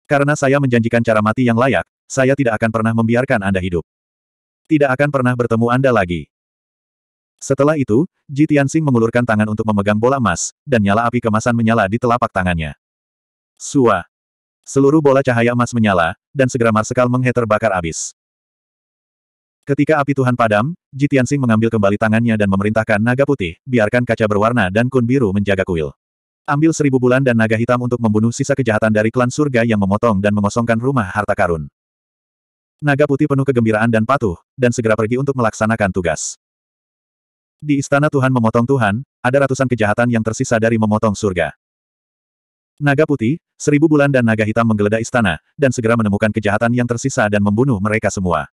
Karena saya menjanjikan cara mati yang layak, saya tidak akan pernah membiarkan Anda hidup. Tidak akan pernah bertemu Anda lagi. Setelah itu, Ji Tianxing mengulurkan tangan untuk memegang bola emas, dan nyala api kemasan menyala di telapak tangannya. Suah. Seluruh bola cahaya emas menyala, dan segera Marsekal Menghe terbakar abis. Ketika api Tuhan padam, Jitiansing mengambil kembali tangannya dan memerintahkan naga putih, biarkan kaca berwarna dan kun biru menjaga kuil. Ambil seribu bulan dan naga hitam untuk membunuh sisa kejahatan dari klan surga yang memotong dan mengosongkan rumah harta karun. Naga putih penuh kegembiraan dan patuh, dan segera pergi untuk melaksanakan tugas. Di istana Tuhan memotong Tuhan, ada ratusan kejahatan yang tersisa dari memotong surga. Naga putih, seribu bulan dan naga hitam menggeledah istana, dan segera menemukan kejahatan yang tersisa dan membunuh mereka semua.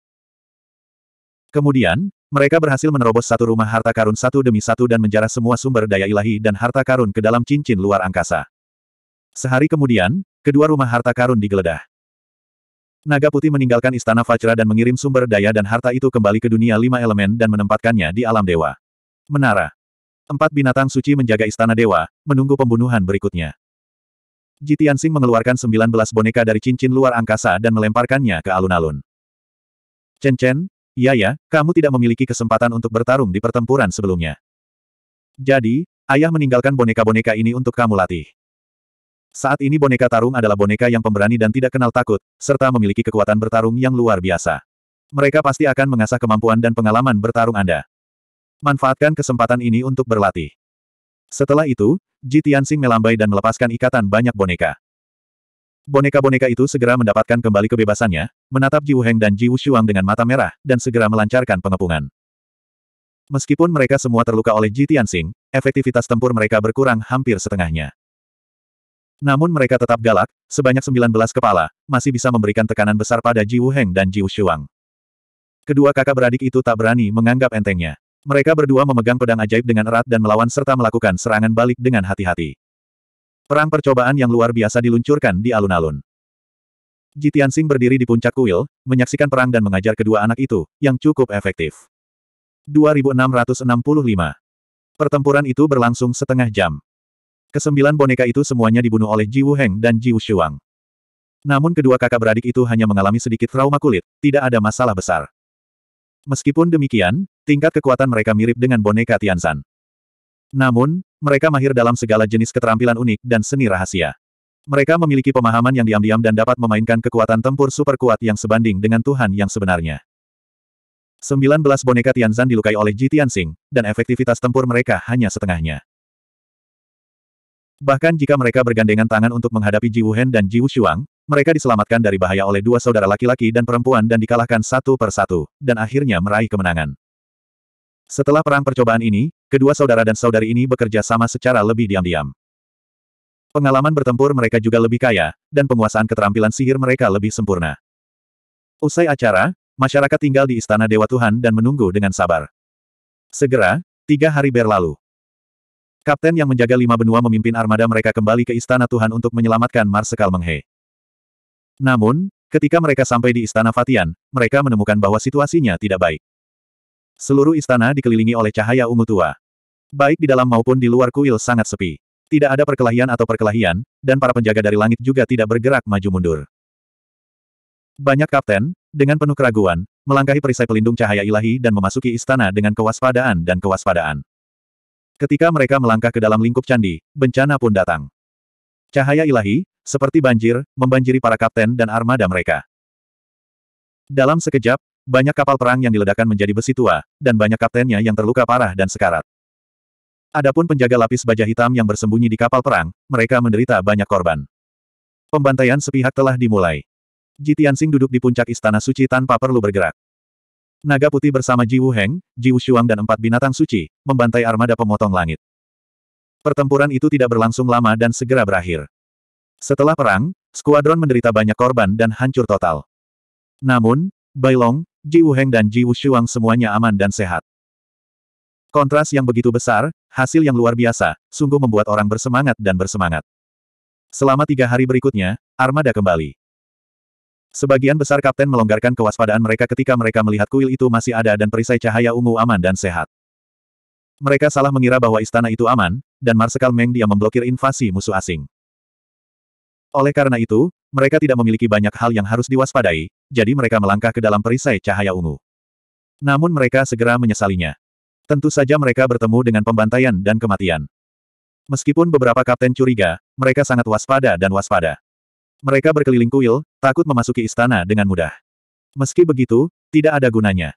Kemudian, mereka berhasil menerobos satu rumah harta karun satu demi satu dan menjarah semua sumber daya ilahi dan harta karun ke dalam cincin luar angkasa. Sehari kemudian, kedua rumah harta karun digeledah. Naga putih meninggalkan istana Vajra dan mengirim sumber daya dan harta itu kembali ke dunia lima elemen dan menempatkannya di alam dewa. Menara. Empat binatang suci menjaga istana dewa, menunggu pembunuhan berikutnya. Jitian Tianxing mengeluarkan 19 boneka dari cincin luar angkasa dan melemparkannya ke alun-alun. Chen Chen, iya ya, kamu tidak memiliki kesempatan untuk bertarung di pertempuran sebelumnya. Jadi, ayah meninggalkan boneka-boneka ini untuk kamu latih. Saat ini boneka tarung adalah boneka yang pemberani dan tidak kenal takut, serta memiliki kekuatan bertarung yang luar biasa. Mereka pasti akan mengasah kemampuan dan pengalaman bertarung Anda. Manfaatkan kesempatan ini untuk berlatih. Setelah itu, Ji Tianxing melambai dan melepaskan ikatan banyak boneka. Boneka-boneka itu segera mendapatkan kembali kebebasannya, menatap Ji Wuheng dan Ji Wushuang dengan mata merah, dan segera melancarkan pengepungan. Meskipun mereka semua terluka oleh Ji Tianxing, efektivitas tempur mereka berkurang hampir setengahnya. Namun mereka tetap galak, sebanyak 19 kepala, masih bisa memberikan tekanan besar pada Ji Wuheng dan Ji Wushuang. Kedua kakak beradik itu tak berani menganggap entengnya. Mereka berdua memegang pedang ajaib dengan erat dan melawan serta melakukan serangan balik dengan hati-hati. Perang percobaan yang luar biasa diluncurkan di alun-alun. Jitiansing berdiri di puncak kuil, menyaksikan perang dan mengajar kedua anak itu, yang cukup efektif. 2665. Pertempuran itu berlangsung setengah jam. Kesembilan boneka itu semuanya dibunuh oleh Ji Wuheng dan Ji Wushuang. Namun kedua kakak beradik itu hanya mengalami sedikit trauma kulit, tidak ada masalah besar. Meskipun demikian, tingkat kekuatan mereka mirip dengan boneka Tianzan. Namun, mereka mahir dalam segala jenis keterampilan unik dan seni rahasia. Mereka memiliki pemahaman yang diam-diam dan dapat memainkan kekuatan tempur super kuat yang sebanding dengan Tuhan yang sebenarnya. 19 boneka Tianzan dilukai oleh Ji Tianxing, dan efektivitas tempur mereka hanya setengahnya. Bahkan jika mereka bergandengan tangan untuk menghadapi Ji Wuhen dan Ji Wuxuang, mereka diselamatkan dari bahaya oleh dua saudara laki-laki dan perempuan dan dikalahkan satu per satu, dan akhirnya meraih kemenangan. Setelah perang percobaan ini, kedua saudara dan saudari ini bekerja sama secara lebih diam-diam. Pengalaman bertempur mereka juga lebih kaya, dan penguasaan keterampilan sihir mereka lebih sempurna. Usai acara, masyarakat tinggal di Istana Dewa Tuhan dan menunggu dengan sabar. Segera, tiga hari berlalu. Kapten yang menjaga lima benua memimpin armada mereka kembali ke Istana Tuhan untuk menyelamatkan Marsekal Menghe. Namun, ketika mereka sampai di Istana Fatian, mereka menemukan bahwa situasinya tidak baik. Seluruh istana dikelilingi oleh cahaya ungu tua. Baik di dalam maupun di luar kuil sangat sepi. Tidak ada perkelahian atau perkelahian, dan para penjaga dari langit juga tidak bergerak maju-mundur. Banyak kapten, dengan penuh keraguan, melangkahi perisai pelindung cahaya ilahi dan memasuki istana dengan kewaspadaan dan kewaspadaan. Ketika mereka melangkah ke dalam lingkup candi, bencana pun datang. Cahaya ilahi, seperti banjir, membanjiri para kapten dan armada mereka. Dalam sekejap, banyak kapal perang yang diledakkan menjadi besi tua, dan banyak kaptennya yang terluka parah dan sekarat. Adapun penjaga lapis baja hitam yang bersembunyi di kapal perang, mereka menderita banyak korban. Pembantaian sepihak telah dimulai. Ji Tianxing duduk di puncak istana suci tanpa perlu bergerak. Naga putih bersama Ji Wuheng, Ji Wushuang dan empat binatang suci, membantai armada pemotong langit. Pertempuran itu tidak berlangsung lama dan segera berakhir. Setelah perang, skuadron menderita banyak korban dan hancur total. Namun, Bailong, Ji Wuheng dan Ji Wushuang semuanya aman dan sehat. Kontras yang begitu besar, hasil yang luar biasa, sungguh membuat orang bersemangat dan bersemangat. Selama tiga hari berikutnya, armada kembali. Sebagian besar kapten melonggarkan kewaspadaan mereka ketika mereka melihat kuil itu masih ada dan perisai cahaya ungu aman dan sehat. Mereka salah mengira bahwa istana itu aman, dan Marsekal Meng dia memblokir invasi musuh asing. Oleh karena itu, mereka tidak memiliki banyak hal yang harus diwaspadai, jadi mereka melangkah ke dalam perisai cahaya ungu. Namun mereka segera menyesalinya. Tentu saja mereka bertemu dengan pembantaian dan kematian. Meskipun beberapa kapten curiga, mereka sangat waspada dan waspada. Mereka berkeliling kuil, takut memasuki istana dengan mudah. Meski begitu, tidak ada gunanya.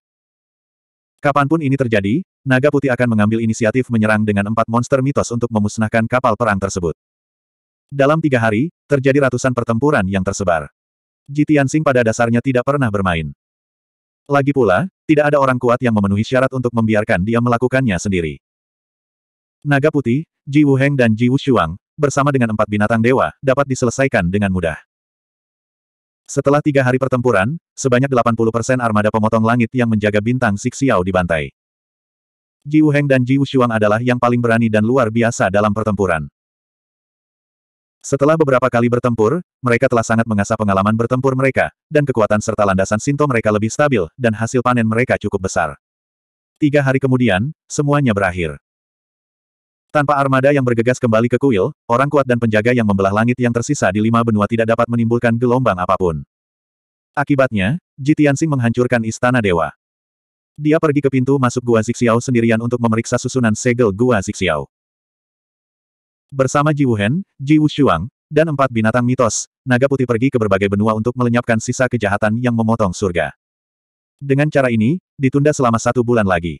Kapanpun ini terjadi, Naga Putih akan mengambil inisiatif menyerang dengan empat monster mitos untuk memusnahkan kapal perang tersebut. Dalam tiga hari, terjadi ratusan pertempuran yang tersebar. Ji Tianxing pada dasarnya tidak pernah bermain. Lagi pula, tidak ada orang kuat yang memenuhi syarat untuk membiarkan dia melakukannya sendiri. Naga putih, Ji Wuheng dan Ji Wu Wushuang, bersama dengan empat binatang dewa, dapat diselesaikan dengan mudah. Setelah tiga hari pertempuran, sebanyak 80% armada pemotong langit yang menjaga bintang Sixiao dibantai. Ji Wuheng dan Ji Wu Wushuang adalah yang paling berani dan luar biasa dalam pertempuran. Setelah beberapa kali bertempur, mereka telah sangat mengasah pengalaman bertempur mereka, dan kekuatan serta landasan Sinto mereka lebih stabil, dan hasil panen mereka cukup besar. Tiga hari kemudian, semuanya berakhir. Tanpa armada yang bergegas kembali ke kuil, orang kuat dan penjaga yang membelah langit yang tersisa di lima benua tidak dapat menimbulkan gelombang apapun. Akibatnya, Jitiansing menghancurkan istana dewa. Dia pergi ke pintu masuk Gua Zixiao sendirian untuk memeriksa susunan segel Gua Zixiao. Bersama Ji Wuhen, Ji Wushuang, dan empat binatang mitos, naga putih pergi ke berbagai benua untuk melenyapkan sisa kejahatan yang memotong surga. Dengan cara ini, ditunda selama satu bulan lagi.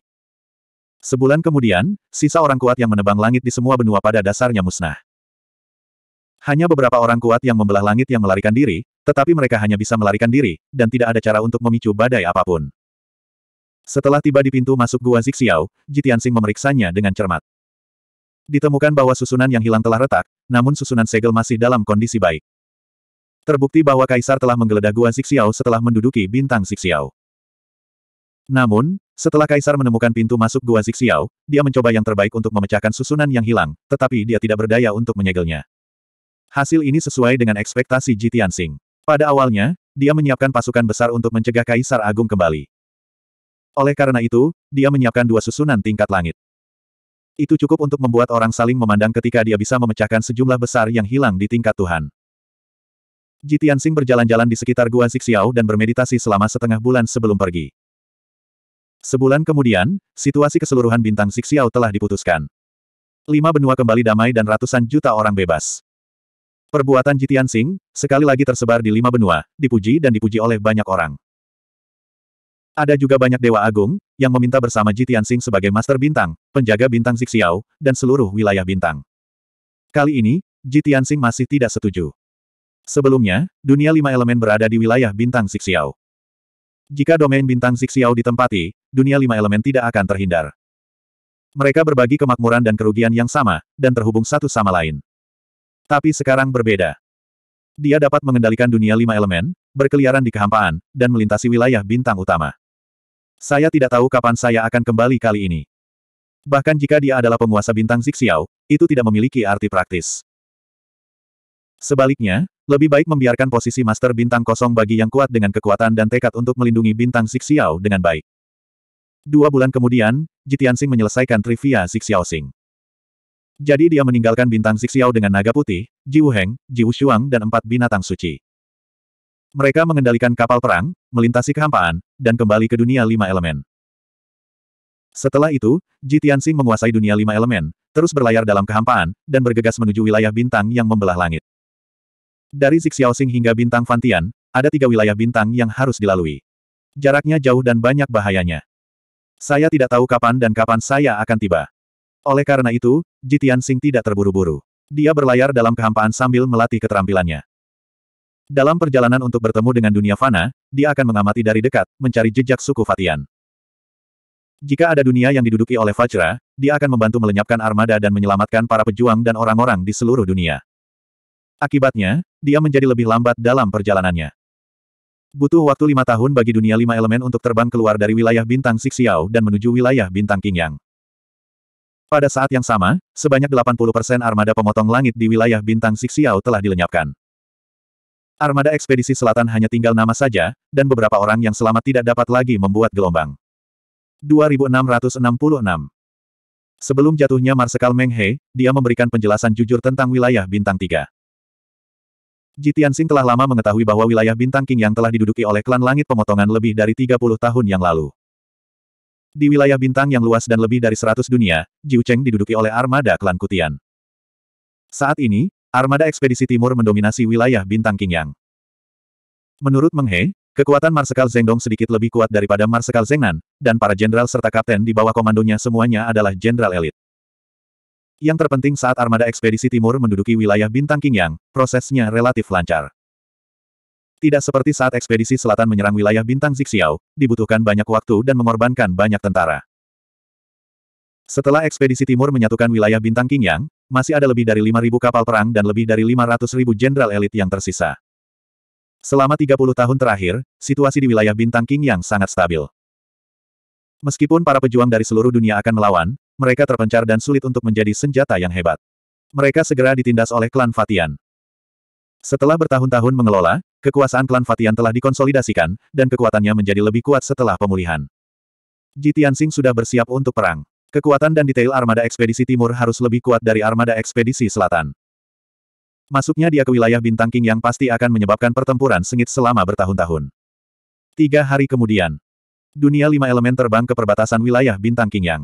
Sebulan kemudian, sisa orang kuat yang menebang langit di semua benua pada dasarnya musnah. Hanya beberapa orang kuat yang membelah langit yang melarikan diri, tetapi mereka hanya bisa melarikan diri, dan tidak ada cara untuk memicu badai apapun. Setelah tiba di pintu masuk Gua Zixiao, Jitian Sing memeriksanya dengan cermat. Ditemukan bahwa susunan yang hilang telah retak, namun susunan segel masih dalam kondisi baik. Terbukti bahwa Kaisar telah menggeledah Gua Zixiao setelah menduduki bintang Zixiao. Namun, setelah Kaisar menemukan pintu masuk Gua Zixiao, dia mencoba yang terbaik untuk memecahkan susunan yang hilang, tetapi dia tidak berdaya untuk menyegelnya. Hasil ini sesuai dengan ekspektasi Ji Tianxing. Pada awalnya, dia menyiapkan pasukan besar untuk mencegah Kaisar Agung kembali. Oleh karena itu, dia menyiapkan dua susunan tingkat langit. Itu cukup untuk membuat orang saling memandang ketika dia bisa memecahkan sejumlah besar yang hilang di tingkat Tuhan. Jitian Sing berjalan-jalan di sekitar Guan Zixiao dan bermeditasi selama setengah bulan sebelum pergi. Sebulan kemudian, situasi keseluruhan bintang Xixiao telah diputuskan. Lima benua kembali damai dan ratusan juta orang bebas. Perbuatan Jitian Sing, sekali lagi tersebar di lima benua, dipuji dan dipuji oleh banyak orang. Ada juga banyak dewa agung, yang meminta bersama Ji Tianxing sebagai master bintang, penjaga bintang Zixiao, dan seluruh wilayah bintang. Kali ini, Ji Tianxing masih tidak setuju. Sebelumnya, dunia lima elemen berada di wilayah bintang Zixiao. Jika domain bintang Zixiao ditempati, dunia lima elemen tidak akan terhindar. Mereka berbagi kemakmuran dan kerugian yang sama, dan terhubung satu sama lain. Tapi sekarang berbeda. Dia dapat mengendalikan dunia lima elemen, berkeliaran di kehampaan, dan melintasi wilayah bintang utama. Saya tidak tahu kapan saya akan kembali kali ini. Bahkan jika dia adalah penguasa bintang Zixiao, itu tidak memiliki arti praktis. Sebaliknya, lebih baik membiarkan posisi master bintang kosong bagi yang kuat dengan kekuatan dan tekad untuk melindungi bintang Zixiao dengan baik. Dua bulan kemudian, Jitiansing menyelesaikan trivia Zixiao Sing. Jadi dia meninggalkan bintang Zixiao dengan naga putih, Ji Heng, Ji Shuang dan empat binatang suci. Mereka mengendalikan kapal perang, melintasi kehampaan, dan kembali ke dunia lima elemen. Setelah itu, Ji menguasai dunia lima elemen, terus berlayar dalam kehampaan, dan bergegas menuju wilayah bintang yang membelah langit. Dari Zixiaosing hingga bintang Fantian, ada tiga wilayah bintang yang harus dilalui. Jaraknya jauh dan banyak bahayanya. Saya tidak tahu kapan dan kapan saya akan tiba. Oleh karena itu, Jitiansing tidak terburu-buru. Dia berlayar dalam kehampaan sambil melatih keterampilannya. Dalam perjalanan untuk bertemu dengan dunia fana, dia akan mengamati dari dekat, mencari jejak suku Fatian. Jika ada dunia yang diduduki oleh Fajra, dia akan membantu melenyapkan armada dan menyelamatkan para pejuang dan orang-orang di seluruh dunia. Akibatnya, dia menjadi lebih lambat dalam perjalanannya. Butuh waktu lima tahun bagi dunia lima elemen untuk terbang keluar dari wilayah bintang Sixiao dan menuju wilayah bintang Qingyang. Pada saat yang sama, sebanyak 80% armada pemotong langit di wilayah bintang Sixiao telah dilenyapkan. Armada ekspedisi selatan hanya tinggal nama saja, dan beberapa orang yang selamat tidak dapat lagi membuat gelombang. 2666 Sebelum jatuhnya Marsekal Menghe, dia memberikan penjelasan jujur tentang wilayah bintang tiga. Jitian Sing telah lama mengetahui bahwa wilayah bintang King yang telah diduduki oleh klan langit pemotongan lebih dari 30 tahun yang lalu. Di wilayah bintang yang luas dan lebih dari 100 dunia, Jiucheng diduduki oleh armada klan Kutian. Saat ini, Armada ekspedisi timur mendominasi wilayah bintang Qingyang. Menurut Meng He, kekuatan Marsekal Zengdong sedikit lebih kuat daripada Marsekal Zengnan, dan para jenderal serta kapten di bawah komandonya semuanya adalah jenderal elit. Yang terpenting saat armada ekspedisi timur menduduki wilayah bintang Qingyang, prosesnya relatif lancar. Tidak seperti saat ekspedisi selatan menyerang wilayah bintang Zixiao, dibutuhkan banyak waktu dan mengorbankan banyak tentara. Setelah ekspedisi timur menyatukan wilayah bintang Qingyang, masih ada lebih dari 5.000 kapal perang dan lebih dari 500.000 jenderal elit yang tersisa. Selama 30 tahun terakhir, situasi di wilayah Bintang King yang sangat stabil. Meskipun para pejuang dari seluruh dunia akan melawan, mereka terpencar dan sulit untuk menjadi senjata yang hebat. Mereka segera ditindas oleh klan Fatian. Setelah bertahun-tahun mengelola, kekuasaan klan Fatian telah dikonsolidasikan, dan kekuatannya menjadi lebih kuat setelah pemulihan. Jitian Singh sudah bersiap untuk perang. Kekuatan dan detail armada ekspedisi timur harus lebih kuat dari armada ekspedisi selatan. Masuknya dia ke wilayah bintang King yang pasti akan menyebabkan pertempuran sengit selama bertahun-tahun. Tiga hari kemudian, dunia lima elemen terbang ke perbatasan wilayah bintang King yang.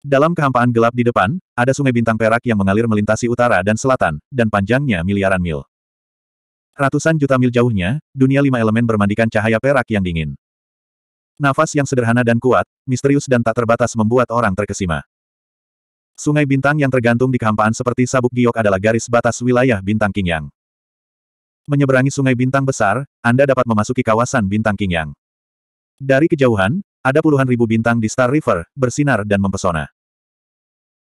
Dalam kehampaan gelap di depan, ada sungai bintang perak yang mengalir melintasi utara dan selatan, dan panjangnya miliaran mil. Ratusan juta mil jauhnya, dunia lima elemen bermandikan cahaya perak yang dingin. Nafas yang sederhana dan kuat, misterius dan tak terbatas membuat orang terkesima. Sungai bintang yang tergantung di kehampaan seperti sabuk giok adalah garis batas wilayah bintang Qingyang. Menyeberangi sungai bintang besar, Anda dapat memasuki kawasan bintang Qingyang. Dari kejauhan, ada puluhan ribu bintang di Star River, bersinar dan mempesona.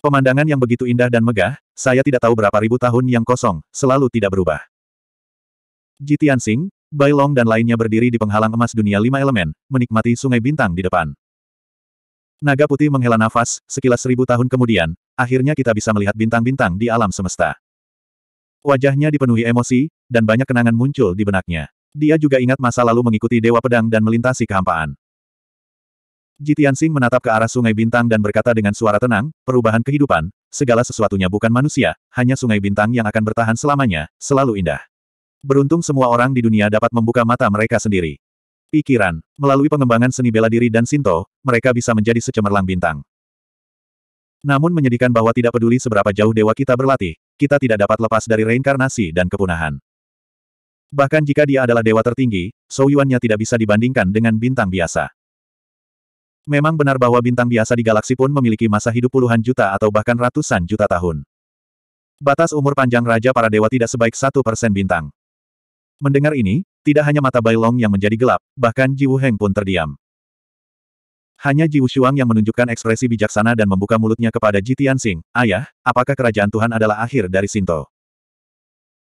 Pemandangan yang begitu indah dan megah, saya tidak tahu berapa ribu tahun yang kosong, selalu tidak berubah. Jitian Singh. Bailong dan lainnya berdiri di penghalang emas dunia lima elemen, menikmati sungai bintang di depan. Naga putih menghela nafas, sekilas seribu tahun kemudian, akhirnya kita bisa melihat bintang-bintang di alam semesta. Wajahnya dipenuhi emosi, dan banyak kenangan muncul di benaknya. Dia juga ingat masa lalu mengikuti Dewa Pedang dan melintasi kehampaan. Jitian Singh menatap ke arah sungai bintang dan berkata dengan suara tenang, perubahan kehidupan, segala sesuatunya bukan manusia, hanya sungai bintang yang akan bertahan selamanya, selalu indah. Beruntung semua orang di dunia dapat membuka mata mereka sendiri. Pikiran, melalui pengembangan seni bela diri dan Sinto, mereka bisa menjadi secemerlang bintang. Namun menyedihkan bahwa tidak peduli seberapa jauh dewa kita berlatih, kita tidak dapat lepas dari reinkarnasi dan kepunahan. Bahkan jika dia adalah dewa tertinggi, Yuan-nya tidak bisa dibandingkan dengan bintang biasa. Memang benar bahwa bintang biasa di galaksi pun memiliki masa hidup puluhan juta atau bahkan ratusan juta tahun. Batas umur panjang Raja para Dewa tidak sebaik satu persen bintang. Mendengar ini, tidak hanya mata Bailong yang menjadi gelap, bahkan Wu Heng pun terdiam. Hanya Wu Shuang yang menunjukkan ekspresi bijaksana dan membuka mulutnya kepada Ji Tianxing, Ayah, apakah kerajaan Tuhan adalah akhir dari Sinto?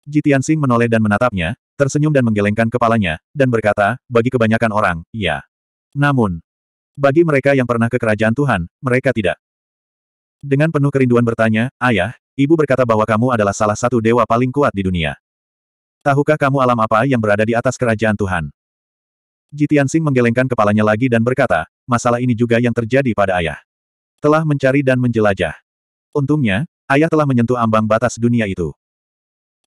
Ji Tianxing menoleh dan menatapnya, tersenyum dan menggelengkan kepalanya, dan berkata, bagi kebanyakan orang, ya. Namun, bagi mereka yang pernah ke kerajaan Tuhan, mereka tidak. Dengan penuh kerinduan bertanya, Ayah, Ibu berkata bahwa kamu adalah salah satu dewa paling kuat di dunia. Tahukah kamu alam apa yang berada di atas kerajaan Tuhan? Jitian Sing menggelengkan kepalanya lagi dan berkata, masalah ini juga yang terjadi pada ayah. Telah mencari dan menjelajah. Untungnya, ayah telah menyentuh ambang batas dunia itu.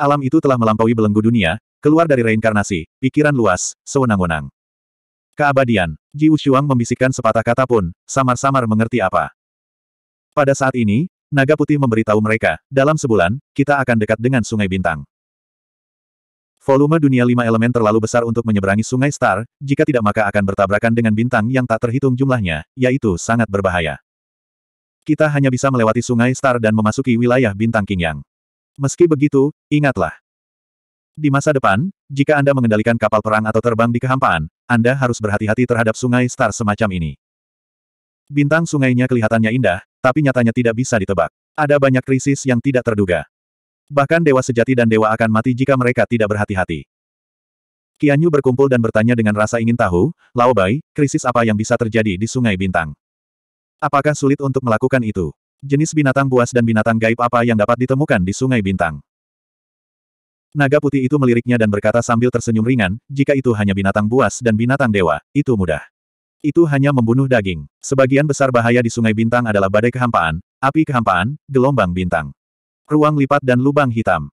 Alam itu telah melampaui belenggu dunia, keluar dari reinkarnasi, pikiran luas, sewenang-wenang. Keabadian, Ji Ushuang membisikkan sepatah kata pun, samar-samar mengerti apa. Pada saat ini, Naga Putih memberitahu mereka, dalam sebulan, kita akan dekat dengan Sungai Bintang. Volume dunia lima elemen terlalu besar untuk menyeberangi sungai Star, jika tidak maka akan bertabrakan dengan bintang yang tak terhitung jumlahnya, yaitu sangat berbahaya. Kita hanya bisa melewati sungai Star dan memasuki wilayah bintang Qingyang. Meski begitu, ingatlah. Di masa depan, jika Anda mengendalikan kapal perang atau terbang di kehampaan, Anda harus berhati-hati terhadap sungai star semacam ini. Bintang sungainya kelihatannya indah, tapi nyatanya tidak bisa ditebak. Ada banyak krisis yang tidak terduga. Bahkan dewa sejati dan dewa akan mati jika mereka tidak berhati-hati. Kianyu berkumpul dan bertanya dengan rasa ingin tahu, Lao Bai, krisis apa yang bisa terjadi di Sungai Bintang? Apakah sulit untuk melakukan itu? Jenis binatang buas dan binatang gaib apa yang dapat ditemukan di Sungai Bintang? Naga putih itu meliriknya dan berkata sambil tersenyum ringan, jika itu hanya binatang buas dan binatang dewa, itu mudah. Itu hanya membunuh daging. Sebagian besar bahaya di Sungai Bintang adalah badai kehampaan, api kehampaan, gelombang bintang ruang lipat dan lubang hitam.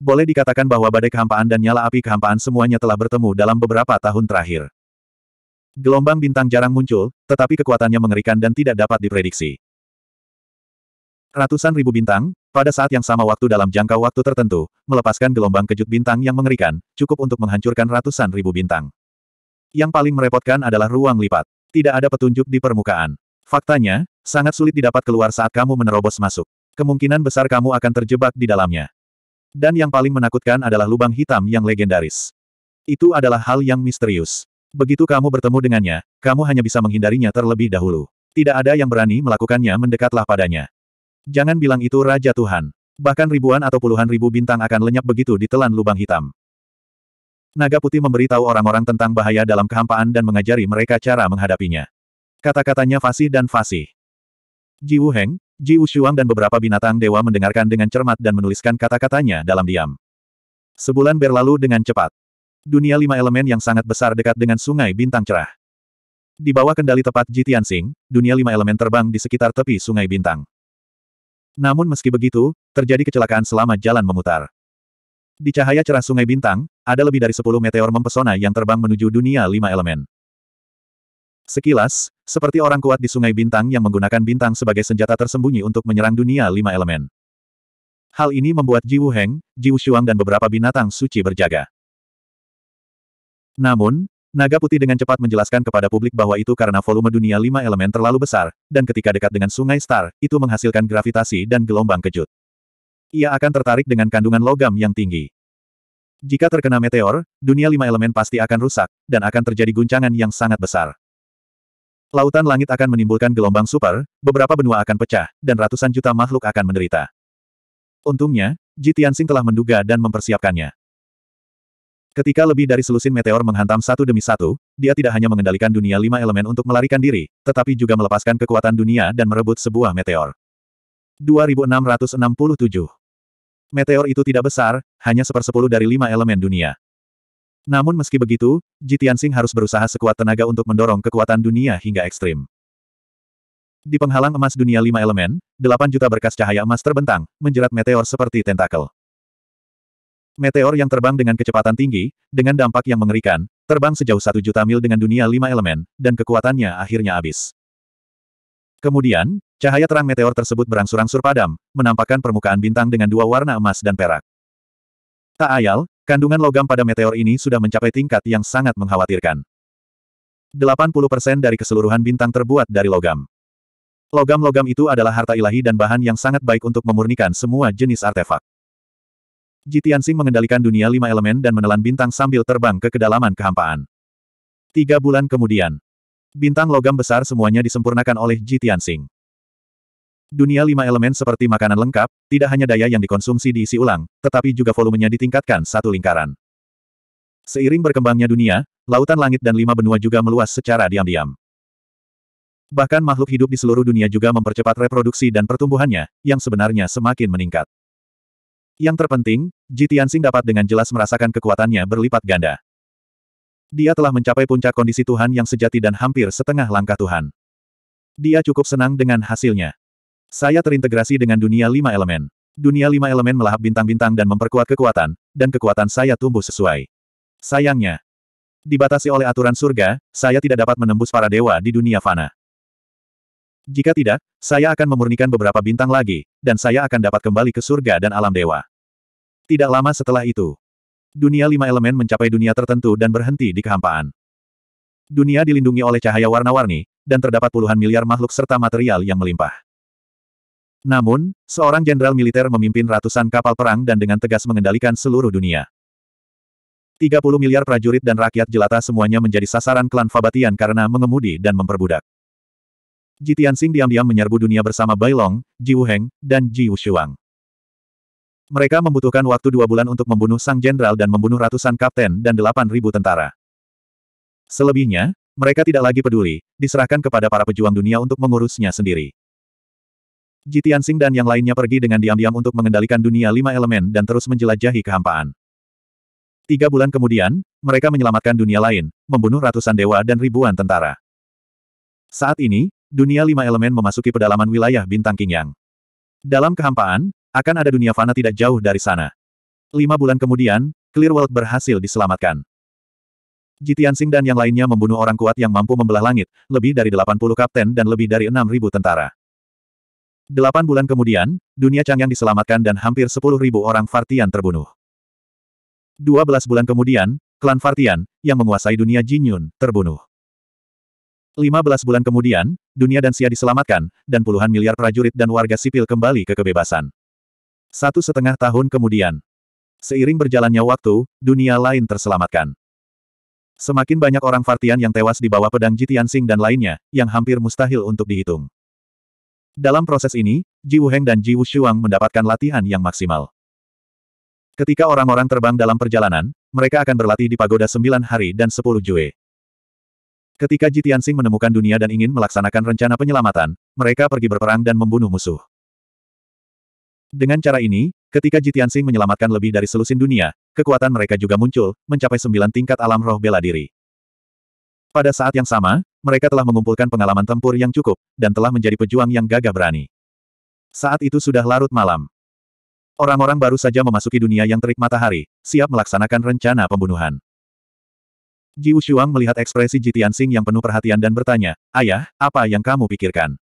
Boleh dikatakan bahwa badai kehampaan dan nyala api kehampaan semuanya telah bertemu dalam beberapa tahun terakhir. Gelombang bintang jarang muncul, tetapi kekuatannya mengerikan dan tidak dapat diprediksi. Ratusan ribu bintang, pada saat yang sama waktu dalam jangka waktu tertentu, melepaskan gelombang kejut bintang yang mengerikan, cukup untuk menghancurkan ratusan ribu bintang. Yang paling merepotkan adalah ruang lipat. Tidak ada petunjuk di permukaan. Faktanya, sangat sulit didapat keluar saat kamu menerobos masuk kemungkinan besar kamu akan terjebak di dalamnya. Dan yang paling menakutkan adalah lubang hitam yang legendaris. Itu adalah hal yang misterius. Begitu kamu bertemu dengannya, kamu hanya bisa menghindarinya terlebih dahulu. Tidak ada yang berani melakukannya mendekatlah padanya. Jangan bilang itu Raja Tuhan. Bahkan ribuan atau puluhan ribu bintang akan lenyap begitu ditelan lubang hitam. Naga putih memberitahu orang-orang tentang bahaya dalam kehampaan dan mengajari mereka cara menghadapinya. Kata-katanya fasih dan fasih. Ji Heng, Ji Wushuang dan beberapa binatang dewa mendengarkan dengan cermat dan menuliskan kata-katanya dalam diam. Sebulan berlalu dengan cepat. Dunia lima elemen yang sangat besar dekat dengan sungai bintang cerah. Di bawah kendali tepat Ji Tianxing, dunia lima elemen terbang di sekitar tepi sungai bintang. Namun meski begitu, terjadi kecelakaan selama jalan memutar. Di cahaya cerah sungai bintang, ada lebih dari sepuluh meteor mempesona yang terbang menuju dunia lima elemen. Sekilas, seperti orang kuat di Sungai Bintang yang menggunakan bintang sebagai senjata tersembunyi untuk menyerang dunia lima elemen. Hal ini membuat Ji Wuheng, Ji Wushuang dan beberapa binatang suci berjaga. Namun, Naga Putih dengan cepat menjelaskan kepada publik bahwa itu karena volume dunia lima elemen terlalu besar, dan ketika dekat dengan Sungai Star, itu menghasilkan gravitasi dan gelombang kejut. Ia akan tertarik dengan kandungan logam yang tinggi. Jika terkena meteor, dunia lima elemen pasti akan rusak, dan akan terjadi guncangan yang sangat besar. Lautan langit akan menimbulkan gelombang super, beberapa benua akan pecah, dan ratusan juta makhluk akan menderita. Untungnya, Ji Tianxing telah menduga dan mempersiapkannya. Ketika lebih dari selusin meteor menghantam satu demi satu, dia tidak hanya mengendalikan dunia lima elemen untuk melarikan diri, tetapi juga melepaskan kekuatan dunia dan merebut sebuah meteor. 2667 Meteor itu tidak besar, hanya sepersepuluh dari lima elemen dunia. Namun meski begitu, Jitiansing harus berusaha sekuat tenaga untuk mendorong kekuatan dunia hingga ekstrim. Di penghalang emas dunia lima elemen, delapan juta berkas cahaya emas terbentang, menjerat meteor seperti tentakel. Meteor yang terbang dengan kecepatan tinggi, dengan dampak yang mengerikan, terbang sejauh satu juta mil dengan dunia lima elemen, dan kekuatannya akhirnya habis. Kemudian, cahaya terang meteor tersebut berangsur-angsur padam, menampakkan permukaan bintang dengan dua warna emas dan perak. Tak ayal, Kandungan logam pada meteor ini sudah mencapai tingkat yang sangat mengkhawatirkan. 80% dari keseluruhan bintang terbuat dari logam. Logam-logam itu adalah harta ilahi dan bahan yang sangat baik untuk memurnikan semua jenis artefak. Jitiansing mengendalikan dunia lima elemen dan menelan bintang sambil terbang ke kedalaman kehampaan. Tiga bulan kemudian, bintang logam besar semuanya disempurnakan oleh Jitiansing. Dunia lima elemen seperti makanan lengkap, tidak hanya daya yang dikonsumsi diisi ulang, tetapi juga volumenya ditingkatkan satu lingkaran. Seiring berkembangnya dunia, lautan langit dan lima benua juga meluas secara diam-diam. Bahkan makhluk hidup di seluruh dunia juga mempercepat reproduksi dan pertumbuhannya, yang sebenarnya semakin meningkat. Yang terpenting, Ji Tianxing dapat dengan jelas merasakan kekuatannya berlipat ganda. Dia telah mencapai puncak kondisi Tuhan yang sejati dan hampir setengah langkah Tuhan. Dia cukup senang dengan hasilnya. Saya terintegrasi dengan dunia lima elemen. Dunia lima elemen melahap bintang-bintang dan memperkuat kekuatan, dan kekuatan saya tumbuh sesuai. Sayangnya, dibatasi oleh aturan surga, saya tidak dapat menembus para dewa di dunia fana. Jika tidak, saya akan memurnikan beberapa bintang lagi, dan saya akan dapat kembali ke surga dan alam dewa. Tidak lama setelah itu, dunia lima elemen mencapai dunia tertentu dan berhenti di kehampaan. Dunia dilindungi oleh cahaya warna-warni, dan terdapat puluhan miliar makhluk serta material yang melimpah. Namun, seorang jenderal militer memimpin ratusan kapal perang dan dengan tegas mengendalikan seluruh dunia. 30 miliar prajurit dan rakyat jelata semuanya menjadi sasaran klan Fabatian karena mengemudi dan memperbudak. Ji Tianxing diam-diam menyerbu dunia bersama Bailong, Ji Wuheng, dan Ji Mereka membutuhkan waktu dua bulan untuk membunuh sang jenderal dan membunuh ratusan kapten dan delapan ribu tentara. Selebihnya, mereka tidak lagi peduli, diserahkan kepada para pejuang dunia untuk mengurusnya sendiri. Jitian Singh dan yang lainnya pergi dengan diam-diam untuk mengendalikan dunia lima elemen dan terus menjelajahi kehampaan. Tiga bulan kemudian, mereka menyelamatkan dunia lain, membunuh ratusan dewa dan ribuan tentara. Saat ini, dunia lima elemen memasuki pedalaman wilayah bintang Qingyang. Dalam kehampaan, akan ada dunia fana tidak jauh dari sana. Lima bulan kemudian, Clear World berhasil diselamatkan. Jitian Singh dan yang lainnya membunuh orang kuat yang mampu membelah langit, lebih dari 80 kapten dan lebih dari 6.000 tentara. Delapan bulan kemudian, dunia Changyang diselamatkan dan hampir sepuluh ribu orang Fartian terbunuh. Dua belas bulan kemudian, klan Fartian, yang menguasai dunia Jinyun, terbunuh. Lima belas bulan kemudian, dunia dan Sia diselamatkan, dan puluhan miliar prajurit dan warga sipil kembali ke kebebasan. Satu setengah tahun kemudian, seiring berjalannya waktu, dunia lain terselamatkan. Semakin banyak orang Fartian yang tewas di bawah pedang Jitian Sing dan lainnya, yang hampir mustahil untuk dihitung. Dalam proses ini, Ji Wuheng dan Ji Wushuang mendapatkan latihan yang maksimal. Ketika orang-orang terbang dalam perjalanan, mereka akan berlatih di pagoda Sembilan hari dan Sepuluh jue. Ketika Ji Tianxing menemukan dunia dan ingin melaksanakan rencana penyelamatan, mereka pergi berperang dan membunuh musuh. Dengan cara ini, ketika Ji Tianxing menyelamatkan lebih dari selusin dunia, kekuatan mereka juga muncul, mencapai sembilan tingkat alam roh bela diri. Pada saat yang sama, mereka telah mengumpulkan pengalaman tempur yang cukup, dan telah menjadi pejuang yang gagah berani. Saat itu sudah larut malam. Orang-orang baru saja memasuki dunia yang terik matahari, siap melaksanakan rencana pembunuhan. Ji Ushuang melihat ekspresi Ji Tianxing yang penuh perhatian dan bertanya, Ayah, apa yang kamu pikirkan?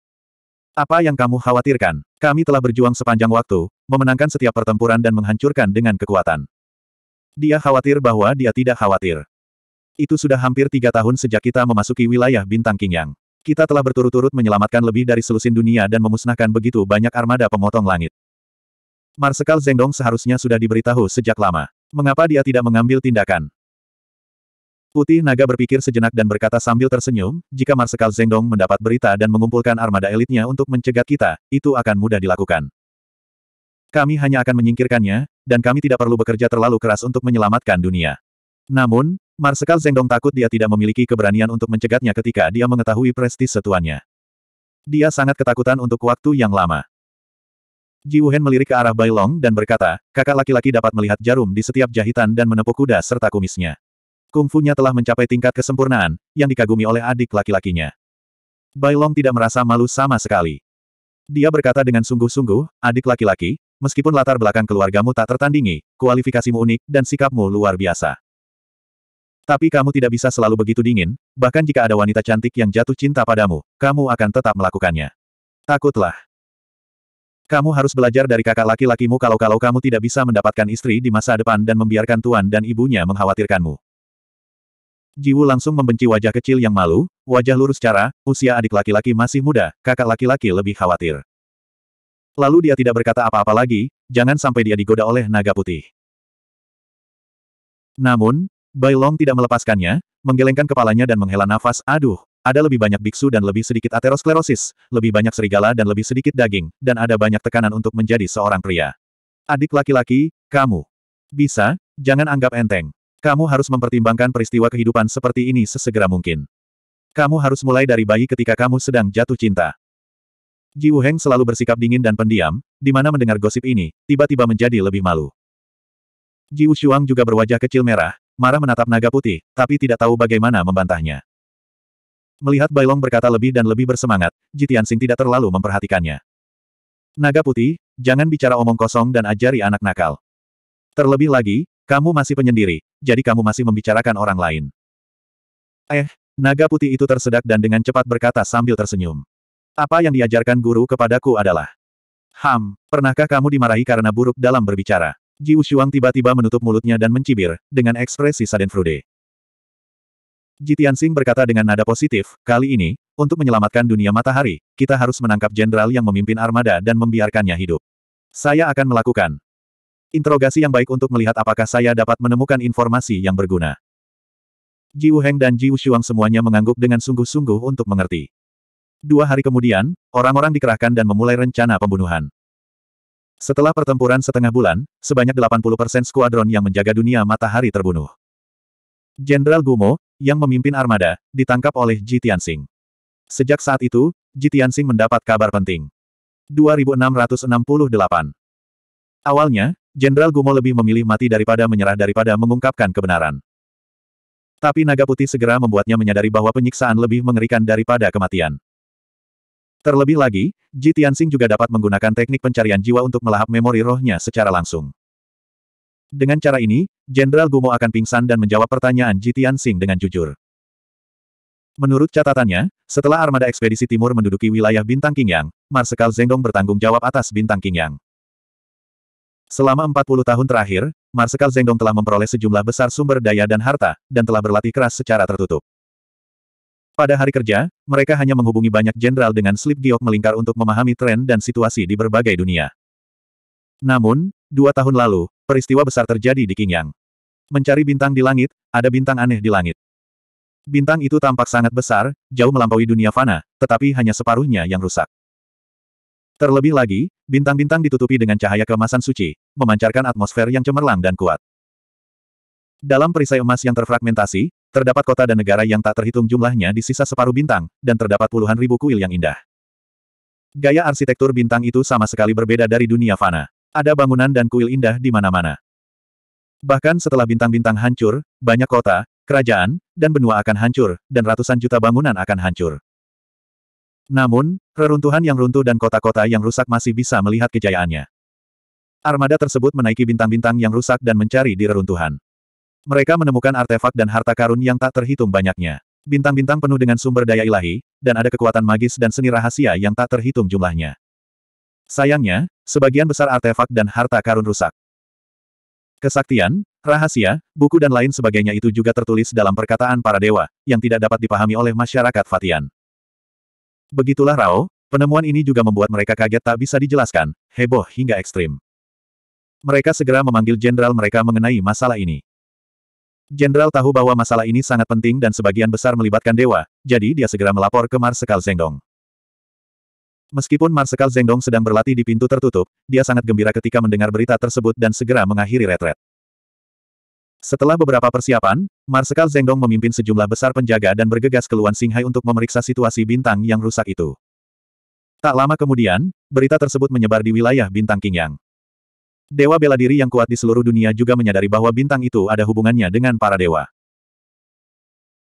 Apa yang kamu khawatirkan? Kami telah berjuang sepanjang waktu, memenangkan setiap pertempuran dan menghancurkan dengan kekuatan. Dia khawatir bahwa dia tidak khawatir. Itu sudah hampir tiga tahun sejak kita memasuki wilayah Bintang Kingyang. Kita telah berturut-turut menyelamatkan lebih dari selusin dunia dan memusnahkan begitu banyak armada pemotong langit. Marsekal Zengdong seharusnya sudah diberitahu sejak lama. Mengapa dia tidak mengambil tindakan? Putih Naga berpikir sejenak dan berkata sambil tersenyum, jika Marsekal Zengdong mendapat berita dan mengumpulkan armada elitnya untuk mencegat kita, itu akan mudah dilakukan. Kami hanya akan menyingkirkannya, dan kami tidak perlu bekerja terlalu keras untuk menyelamatkan dunia. Namun, Marsekal Zengdong takut dia tidak memiliki keberanian untuk mencegatnya ketika dia mengetahui prestis setuannya. Dia sangat ketakutan untuk waktu yang lama. Ji Wuhen melirik ke arah Bailong dan berkata, kakak laki-laki dapat melihat jarum di setiap jahitan dan menepuk kuda serta kumisnya. Kungfunya telah mencapai tingkat kesempurnaan, yang dikagumi oleh adik laki-lakinya. Bailong tidak merasa malu sama sekali. Dia berkata dengan sungguh-sungguh, adik laki-laki, meskipun latar belakang keluargamu tak tertandingi, kualifikasimu unik dan sikapmu luar biasa. Tapi kamu tidak bisa selalu begitu dingin, bahkan jika ada wanita cantik yang jatuh cinta padamu, kamu akan tetap melakukannya. Takutlah. Kamu harus belajar dari kakak laki-lakimu kalau-kalau kamu tidak bisa mendapatkan istri di masa depan dan membiarkan tuan dan ibunya mengkhawatirkanmu. Jiwu langsung membenci wajah kecil yang malu, wajah lurus cara, usia adik laki-laki masih muda, kakak laki-laki lebih khawatir. Lalu dia tidak berkata apa-apa lagi, jangan sampai dia digoda oleh naga putih. Namun, Bai Long tidak melepaskannya, menggelengkan kepalanya dan menghela nafas, aduh, ada lebih banyak biksu dan lebih sedikit aterosklerosis, lebih banyak serigala dan lebih sedikit daging, dan ada banyak tekanan untuk menjadi seorang pria. Adik laki-laki, kamu. Bisa, jangan anggap enteng. Kamu harus mempertimbangkan peristiwa kehidupan seperti ini sesegera mungkin. Kamu harus mulai dari bayi ketika kamu sedang jatuh cinta. Ji Heng selalu bersikap dingin dan pendiam, di mana mendengar gosip ini, tiba-tiba menjadi lebih malu. Ji Wushuang juga berwajah kecil merah, Marah menatap naga putih, tapi tidak tahu bagaimana membantahnya. Melihat Bailong berkata lebih dan lebih bersemangat, Jitiansing tidak terlalu memperhatikannya. Naga putih, jangan bicara omong kosong dan ajari anak nakal. Terlebih lagi, kamu masih penyendiri, jadi kamu masih membicarakan orang lain. Eh, naga putih itu tersedak dan dengan cepat berkata sambil tersenyum. Apa yang diajarkan guru kepadaku adalah, Ham, pernahkah kamu dimarahi karena buruk dalam berbicara? Ji Ushuang tiba-tiba menutup mulutnya dan mencibir, dengan ekspresi frude. Ji Tianxing berkata dengan nada positif, kali ini, untuk menyelamatkan dunia matahari, kita harus menangkap jenderal yang memimpin armada dan membiarkannya hidup. Saya akan melakukan interogasi yang baik untuk melihat apakah saya dapat menemukan informasi yang berguna. Ji Wuheng dan Ji Wushuang semuanya mengangguk dengan sungguh-sungguh untuk mengerti. Dua hari kemudian, orang-orang dikerahkan dan memulai rencana pembunuhan. Setelah pertempuran setengah bulan, sebanyak 80% skuadron yang menjaga dunia matahari terbunuh. Jenderal Gumo, yang memimpin armada, ditangkap oleh Ji Tianxing. Sejak saat itu, Ji Tianxing mendapat kabar penting. 2668 Awalnya, Jenderal Gumo lebih memilih mati daripada menyerah daripada mengungkapkan kebenaran. Tapi naga putih segera membuatnya menyadari bahwa penyiksaan lebih mengerikan daripada kematian. Terlebih lagi, Ji Tianxing juga dapat menggunakan teknik pencarian jiwa untuk melahap memori rohnya secara langsung. Dengan cara ini, Jenderal Gumo akan pingsan dan menjawab pertanyaan Ji Tianxing dengan jujur. Menurut catatannya, setelah armada ekspedisi timur menduduki wilayah Bintang Qingyang, Marsekal Zengdong bertanggung jawab atas Bintang Qingyang. Selama 40 tahun terakhir, Marsekal Zengdong telah memperoleh sejumlah besar sumber daya dan harta, dan telah berlatih keras secara tertutup. Pada hari kerja, mereka hanya menghubungi banyak jenderal dengan slip giok melingkar untuk memahami tren dan situasi di berbagai dunia. Namun, dua tahun lalu, peristiwa besar terjadi di Qingyang. Mencari bintang di langit, ada bintang aneh di langit. Bintang itu tampak sangat besar, jauh melampaui dunia fana, tetapi hanya separuhnya yang rusak. Terlebih lagi, bintang-bintang ditutupi dengan cahaya kemasan suci, memancarkan atmosfer yang cemerlang dan kuat. Dalam perisai emas yang terfragmentasi, Terdapat kota dan negara yang tak terhitung jumlahnya di sisa separuh bintang, dan terdapat puluhan ribu kuil yang indah. Gaya arsitektur bintang itu sama sekali berbeda dari dunia fana. Ada bangunan dan kuil indah di mana-mana. Bahkan setelah bintang-bintang hancur, banyak kota, kerajaan, dan benua akan hancur, dan ratusan juta bangunan akan hancur. Namun, reruntuhan yang runtuh dan kota-kota yang rusak masih bisa melihat kejayaannya. Armada tersebut menaiki bintang-bintang yang rusak dan mencari di reruntuhan. Mereka menemukan artefak dan harta karun yang tak terhitung banyaknya. Bintang-bintang penuh dengan sumber daya ilahi, dan ada kekuatan magis dan seni rahasia yang tak terhitung jumlahnya. Sayangnya, sebagian besar artefak dan harta karun rusak. Kesaktian, rahasia, buku dan lain sebagainya itu juga tertulis dalam perkataan para dewa, yang tidak dapat dipahami oleh masyarakat Fatian. Begitulah Rao, penemuan ini juga membuat mereka kaget tak bisa dijelaskan, heboh hingga ekstrim. Mereka segera memanggil jenderal mereka mengenai masalah ini. Jenderal tahu bahwa masalah ini sangat penting dan sebagian besar melibatkan dewa, jadi dia segera melapor ke Marsekal Zengdong. Meskipun Marsekal Zengdong sedang berlatih di pintu tertutup, dia sangat gembira ketika mendengar berita tersebut dan segera mengakhiri retret. Setelah beberapa persiapan, Marsekal Zengdong memimpin sejumlah besar penjaga dan bergegas ke Luan Singhai untuk memeriksa situasi bintang yang rusak itu. Tak lama kemudian, berita tersebut menyebar di wilayah bintang Qingyang. Dewa bela diri yang kuat di seluruh dunia juga menyadari bahwa bintang itu ada hubungannya dengan para dewa.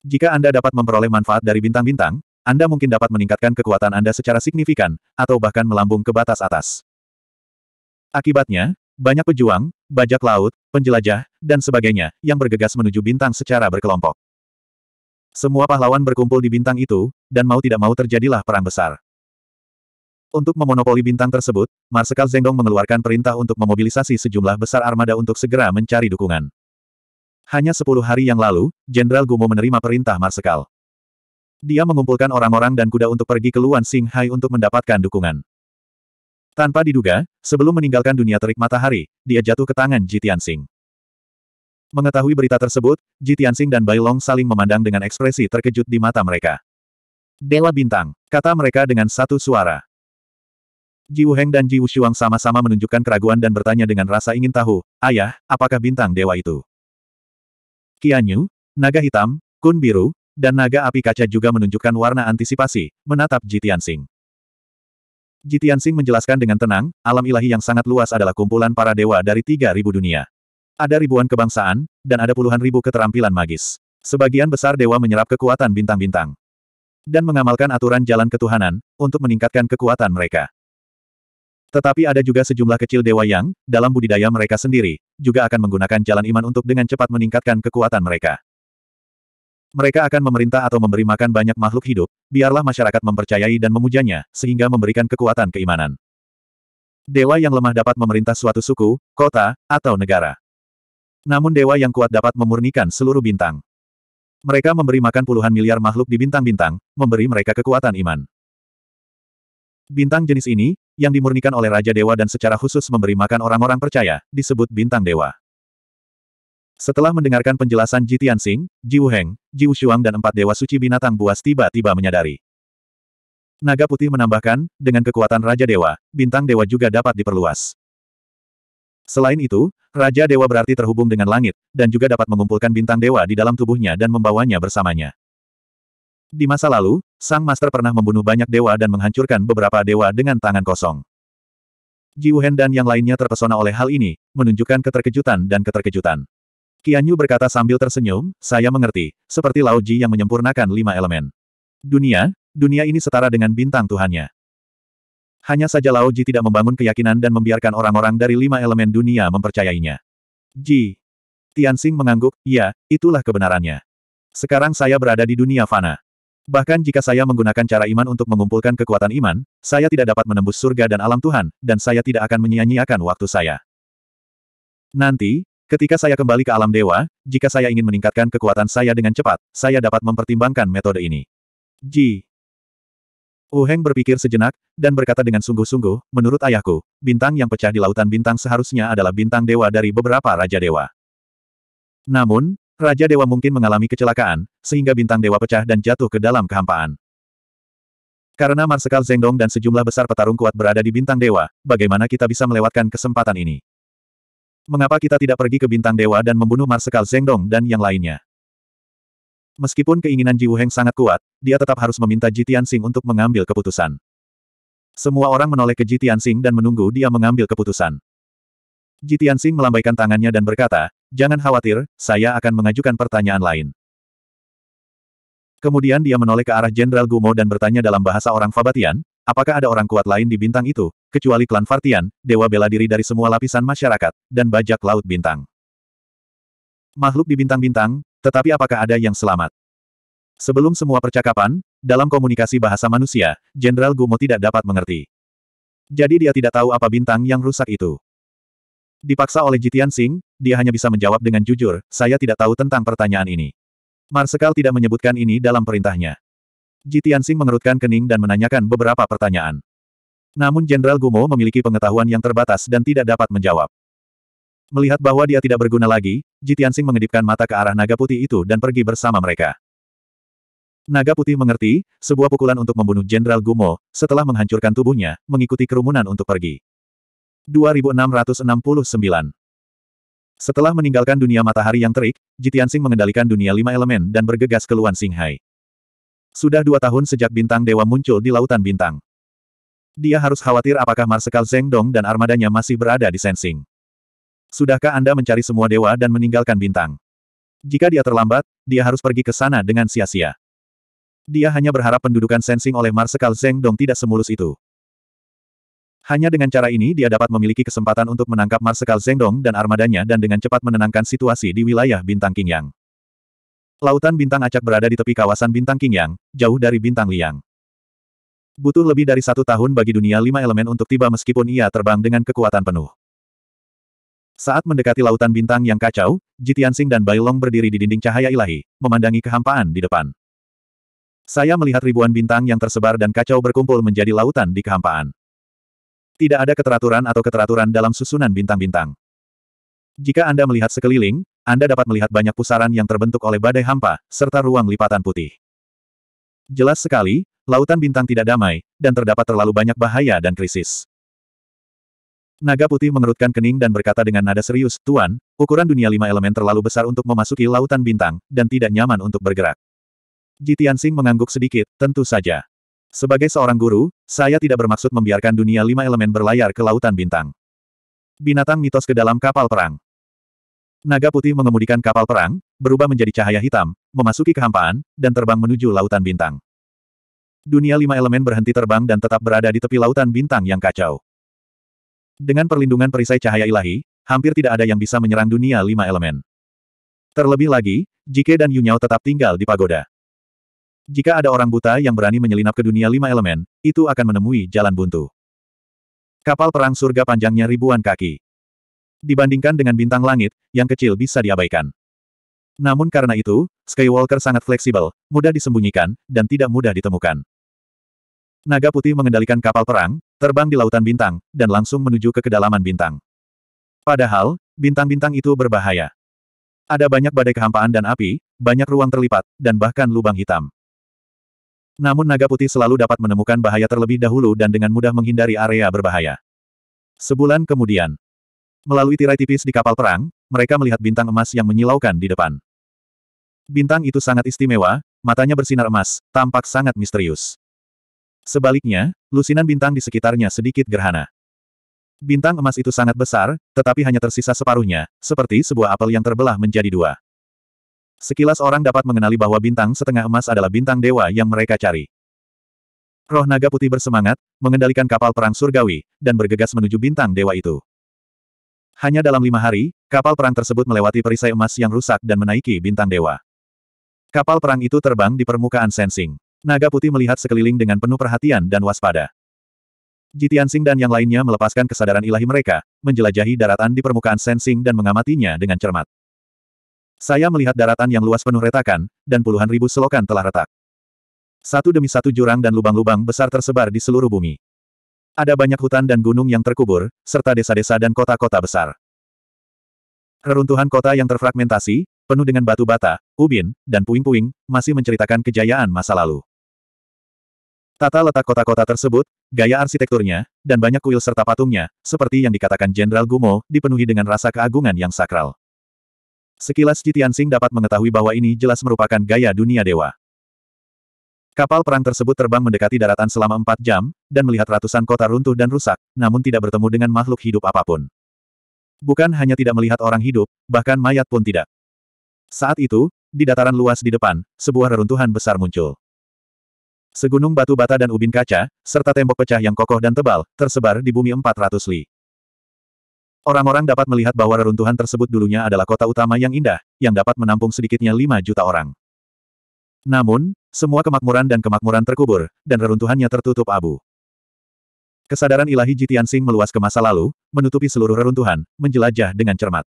Jika Anda dapat memperoleh manfaat dari bintang-bintang, Anda mungkin dapat meningkatkan kekuatan Anda secara signifikan, atau bahkan melambung ke batas atas. Akibatnya, banyak pejuang, bajak laut, penjelajah, dan sebagainya, yang bergegas menuju bintang secara berkelompok. Semua pahlawan berkumpul di bintang itu, dan mau tidak mau terjadilah perang besar. Untuk memonopoli bintang tersebut, Marsekal Zengdong mengeluarkan perintah untuk memobilisasi sejumlah besar armada untuk segera mencari dukungan. Hanya sepuluh hari yang lalu, Jenderal Gumo menerima perintah Marsekal. Dia mengumpulkan orang-orang dan kuda untuk pergi ke Luan Singhai untuk mendapatkan dukungan. Tanpa diduga, sebelum meninggalkan dunia terik matahari, dia jatuh ke tangan Jitian Singh. Mengetahui berita tersebut, Jitian Singh dan Bailong saling memandang dengan ekspresi terkejut di mata mereka. Bela bintang, kata mereka dengan satu suara. Ji Wuheng dan Ji Wushuang sama-sama menunjukkan keraguan dan bertanya dengan rasa ingin tahu, Ayah, apakah bintang dewa itu? Kianyu, naga hitam, kun biru, dan naga api kaca juga menunjukkan warna antisipasi, menatap Ji Tianxing. Ji Tianxing menjelaskan dengan tenang, alam ilahi yang sangat luas adalah kumpulan para dewa dari tiga ribu dunia. Ada ribuan kebangsaan, dan ada puluhan ribu keterampilan magis. Sebagian besar dewa menyerap kekuatan bintang-bintang. Dan mengamalkan aturan jalan ketuhanan, untuk meningkatkan kekuatan mereka. Tetapi ada juga sejumlah kecil dewa yang, dalam budidaya mereka sendiri, juga akan menggunakan jalan iman untuk dengan cepat meningkatkan kekuatan mereka. Mereka akan memerintah atau memberi makan banyak makhluk hidup, biarlah masyarakat mempercayai dan memujanya, sehingga memberikan kekuatan keimanan. Dewa yang lemah dapat memerintah suatu suku, kota, atau negara. Namun dewa yang kuat dapat memurnikan seluruh bintang. Mereka memberi makan puluhan miliar makhluk di bintang-bintang, memberi mereka kekuatan iman. Bintang jenis ini, yang dimurnikan oleh Raja Dewa dan secara khusus memberi makan orang-orang percaya, disebut bintang dewa. Setelah mendengarkan penjelasan Ji Tianxing, Ji Wuheng, Ji Wushuang dan empat dewa suci binatang buas tiba-tiba menyadari. Naga putih menambahkan, dengan kekuatan Raja Dewa, bintang dewa juga dapat diperluas. Selain itu, Raja Dewa berarti terhubung dengan langit, dan juga dapat mengumpulkan bintang dewa di dalam tubuhnya dan membawanya bersamanya. Di masa lalu, Sang Master pernah membunuh banyak dewa dan menghancurkan beberapa dewa dengan tangan kosong. Ji Wuhen dan yang lainnya terpesona oleh hal ini, menunjukkan keterkejutan dan keterkejutan. Qianyu berkata sambil tersenyum, saya mengerti, seperti Lao Ji yang menyempurnakan lima elemen. Dunia, dunia ini setara dengan bintang Tuhannya. Hanya saja Lao Ji tidak membangun keyakinan dan membiarkan orang-orang dari lima elemen dunia mempercayainya. Ji. Tianxing mengangguk, ya, itulah kebenarannya. Sekarang saya berada di dunia fana. Bahkan jika saya menggunakan cara iman untuk mengumpulkan kekuatan iman, saya tidak dapat menembus surga dan alam Tuhan, dan saya tidak akan menyia-nyiakan waktu saya. Nanti, ketika saya kembali ke alam dewa, jika saya ingin meningkatkan kekuatan saya dengan cepat, saya dapat mempertimbangkan metode ini. Ji. Uheng berpikir sejenak, dan berkata dengan sungguh-sungguh, menurut ayahku, bintang yang pecah di lautan bintang seharusnya adalah bintang dewa dari beberapa raja dewa. Namun, Raja Dewa mungkin mengalami kecelakaan, sehingga bintang Dewa pecah dan jatuh ke dalam kehampaan. Karena Marsekal Zengdong dan sejumlah besar petarung kuat berada di bintang Dewa, bagaimana kita bisa melewatkan kesempatan ini? Mengapa kita tidak pergi ke bintang Dewa dan membunuh Marsekal Zengdong dan yang lainnya? Meskipun keinginan Ji Wuheng sangat kuat, dia tetap harus meminta Ji Tianxing untuk mengambil keputusan. Semua orang menoleh ke Ji Tianxing dan menunggu dia mengambil keputusan. Ji Tianxing melambaikan tangannya dan berkata, Jangan khawatir, saya akan mengajukan pertanyaan lain. Kemudian dia menoleh ke arah Jenderal Gumo dan bertanya dalam bahasa orang Fabatian, apakah ada orang kuat lain di bintang itu, kecuali klan Fartian, dewa bela diri dari semua lapisan masyarakat, dan bajak laut bintang. Makhluk di bintang-bintang, tetapi apakah ada yang selamat? Sebelum semua percakapan, dalam komunikasi bahasa manusia, Jenderal Gumo tidak dapat mengerti. Jadi dia tidak tahu apa bintang yang rusak itu. Dipaksa oleh Jitian Singh, dia hanya bisa menjawab dengan jujur, saya tidak tahu tentang pertanyaan ini. Marsekal tidak menyebutkan ini dalam perintahnya. Jitian Singh mengerutkan kening dan menanyakan beberapa pertanyaan. Namun Jenderal Gumo memiliki pengetahuan yang terbatas dan tidak dapat menjawab. Melihat bahwa dia tidak berguna lagi, Jitian Singh mengedipkan mata ke arah naga putih itu dan pergi bersama mereka. Naga putih mengerti, sebuah pukulan untuk membunuh Jenderal Gumo, setelah menghancurkan tubuhnya, mengikuti kerumunan untuk pergi. 2669. Setelah meninggalkan dunia matahari yang terik, Jitiansing mengendalikan dunia lima elemen dan bergegas ke Luan Singhai. Sudah dua tahun sejak bintang dewa muncul di lautan bintang. Dia harus khawatir apakah Marsekal Dong dan armadanya masih berada di Sensing. Sudahkah Anda mencari semua dewa dan meninggalkan bintang? Jika dia terlambat, dia harus pergi ke sana dengan sia-sia. Dia hanya berharap pendudukan Sensing oleh Marsekal Dong tidak semulus itu. Hanya dengan cara ini dia dapat memiliki kesempatan untuk menangkap Marsekal Zengdong dan armadanya dan dengan cepat menenangkan situasi di wilayah Bintang Qingyang. Lautan Bintang Acak berada di tepi kawasan Bintang Qingyang, jauh dari Bintang Liang. Butuh lebih dari satu tahun bagi dunia lima elemen untuk tiba meskipun ia terbang dengan kekuatan penuh. Saat mendekati Lautan Bintang yang kacau, Jitiansing dan Bailong berdiri di dinding cahaya ilahi, memandangi kehampaan di depan. Saya melihat ribuan bintang yang tersebar dan kacau berkumpul menjadi lautan di kehampaan. Tidak ada keteraturan atau keteraturan dalam susunan bintang-bintang. Jika Anda melihat sekeliling, Anda dapat melihat banyak pusaran yang terbentuk oleh badai hampa, serta ruang lipatan putih. Jelas sekali, lautan bintang tidak damai, dan terdapat terlalu banyak bahaya dan krisis. Naga putih mengerutkan kening dan berkata dengan nada serius, Tuan, ukuran dunia lima elemen terlalu besar untuk memasuki lautan bintang, dan tidak nyaman untuk bergerak. Jitian Singh mengangguk sedikit, tentu saja. Sebagai seorang guru, saya tidak bermaksud membiarkan dunia lima elemen berlayar ke lautan bintang. Binatang mitos ke dalam kapal perang. Naga putih mengemudikan kapal perang, berubah menjadi cahaya hitam, memasuki kehampaan, dan terbang menuju lautan bintang. Dunia lima elemen berhenti terbang dan tetap berada di tepi lautan bintang yang kacau. Dengan perlindungan perisai cahaya ilahi, hampir tidak ada yang bisa menyerang dunia lima elemen. Terlebih lagi, Jike dan Yunyao tetap tinggal di pagoda. Jika ada orang buta yang berani menyelinap ke dunia lima elemen, itu akan menemui jalan buntu. Kapal perang surga panjangnya ribuan kaki. Dibandingkan dengan bintang langit, yang kecil bisa diabaikan. Namun karena itu, Skywalker sangat fleksibel, mudah disembunyikan, dan tidak mudah ditemukan. Naga putih mengendalikan kapal perang, terbang di lautan bintang, dan langsung menuju ke kedalaman bintang. Padahal, bintang-bintang itu berbahaya. Ada banyak badai kehampaan dan api, banyak ruang terlipat, dan bahkan lubang hitam. Namun naga putih selalu dapat menemukan bahaya terlebih dahulu dan dengan mudah menghindari area berbahaya. Sebulan kemudian, melalui tirai tipis di kapal perang, mereka melihat bintang emas yang menyilaukan di depan. Bintang itu sangat istimewa, matanya bersinar emas, tampak sangat misterius. Sebaliknya, lusinan bintang di sekitarnya sedikit gerhana. Bintang emas itu sangat besar, tetapi hanya tersisa separuhnya, seperti sebuah apel yang terbelah menjadi dua. Sekilas orang dapat mengenali bahwa bintang setengah emas adalah bintang dewa yang mereka cari. Roh naga putih bersemangat, mengendalikan kapal perang surgawi, dan bergegas menuju bintang dewa itu. Hanya dalam lima hari, kapal perang tersebut melewati perisai emas yang rusak dan menaiki bintang dewa. Kapal perang itu terbang di permukaan sensing. Naga putih melihat sekeliling dengan penuh perhatian dan waspada. Jitiansing dan yang lainnya melepaskan kesadaran ilahi mereka, menjelajahi daratan di permukaan sensing dan mengamatinya dengan cermat. Saya melihat daratan yang luas penuh retakan, dan puluhan ribu selokan telah retak. Satu demi satu jurang dan lubang-lubang besar tersebar di seluruh bumi. Ada banyak hutan dan gunung yang terkubur, serta desa-desa dan kota-kota besar. Reruntuhan kota yang terfragmentasi, penuh dengan batu bata, ubin, dan puing-puing, masih menceritakan kejayaan masa lalu. Tata letak kota-kota tersebut, gaya arsitekturnya, dan banyak kuil serta patungnya, seperti yang dikatakan Jenderal Gumo, dipenuhi dengan rasa keagungan yang sakral. Sekilas Jitiansing dapat mengetahui bahwa ini jelas merupakan gaya dunia dewa. Kapal perang tersebut terbang mendekati daratan selama empat jam, dan melihat ratusan kota runtuh dan rusak, namun tidak bertemu dengan makhluk hidup apapun. Bukan hanya tidak melihat orang hidup, bahkan mayat pun tidak. Saat itu, di dataran luas di depan, sebuah reruntuhan besar muncul. Segunung batu bata dan ubin kaca, serta tembok pecah yang kokoh dan tebal, tersebar di bumi 400 li. Orang-orang dapat melihat bahwa reruntuhan tersebut dulunya adalah kota utama yang indah, yang dapat menampung sedikitnya 5 juta orang. Namun, semua kemakmuran dan kemakmuran terkubur, dan reruntuhannya tertutup abu. Kesadaran ilahi Jitian Jitiansing meluas ke masa lalu, menutupi seluruh reruntuhan, menjelajah dengan cermat.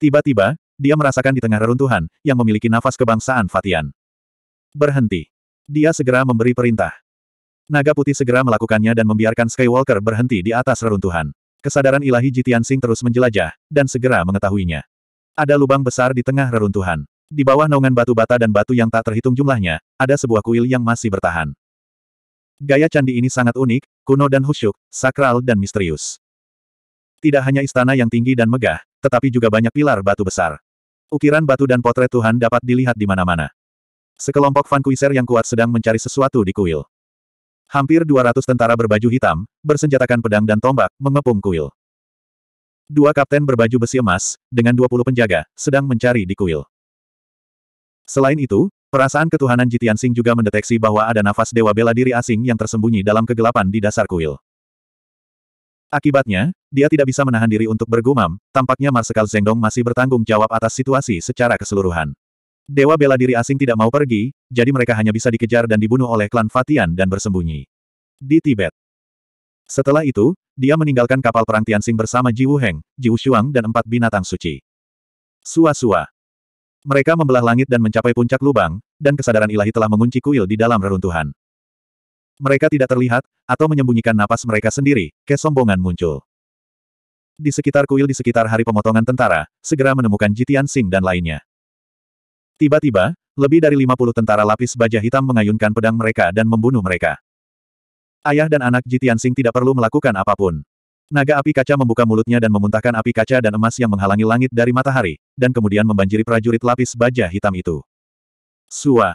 Tiba-tiba, dia merasakan di tengah reruntuhan, yang memiliki nafas kebangsaan Fatian. Berhenti. Dia segera memberi perintah. Naga putih segera melakukannya dan membiarkan Skywalker berhenti di atas reruntuhan. Kesadaran ilahi Jitian Sing terus menjelajah, dan segera mengetahuinya. Ada lubang besar di tengah reruntuhan. Di bawah naungan batu bata dan batu yang tak terhitung jumlahnya, ada sebuah kuil yang masih bertahan. Gaya candi ini sangat unik, kuno dan khusyuk, sakral dan misterius. Tidak hanya istana yang tinggi dan megah, tetapi juga banyak pilar batu besar. Ukiran batu dan potret Tuhan dapat dilihat di mana-mana. Sekelompok Van Kuiser yang kuat sedang mencari sesuatu di kuil. Hampir 200 tentara berbaju hitam, bersenjatakan pedang dan tombak, mengepung kuil. Dua kapten berbaju besi emas, dengan 20 penjaga, sedang mencari di kuil. Selain itu, perasaan ketuhanan Jitian Sing juga mendeteksi bahwa ada nafas dewa bela diri asing yang tersembunyi dalam kegelapan di dasar kuil. Akibatnya, dia tidak bisa menahan diri untuk bergumam, tampaknya Marsekal Zengdong masih bertanggung jawab atas situasi secara keseluruhan. Dewa bela diri asing tidak mau pergi, jadi mereka hanya bisa dikejar dan dibunuh oleh klan Fatian dan bersembunyi. Di Tibet. Setelah itu, dia meninggalkan kapal perang Tianxing bersama Ji Wuheng, Ji Wushuang dan empat binatang suci. Sua-sua. Mereka membelah langit dan mencapai puncak lubang, dan kesadaran ilahi telah mengunci kuil di dalam reruntuhan. Mereka tidak terlihat, atau menyembunyikan napas mereka sendiri, kesombongan muncul. Di sekitar kuil di sekitar hari pemotongan tentara, segera menemukan Jitian Sing dan lainnya. Tiba-tiba, lebih dari 50 tentara lapis baja hitam mengayunkan pedang mereka dan membunuh mereka. Ayah dan anak Jitian Sing tidak perlu melakukan apapun. Naga api kaca membuka mulutnya dan memuntahkan api kaca dan emas yang menghalangi langit dari matahari, dan kemudian membanjiri prajurit lapis baja hitam itu. Sua.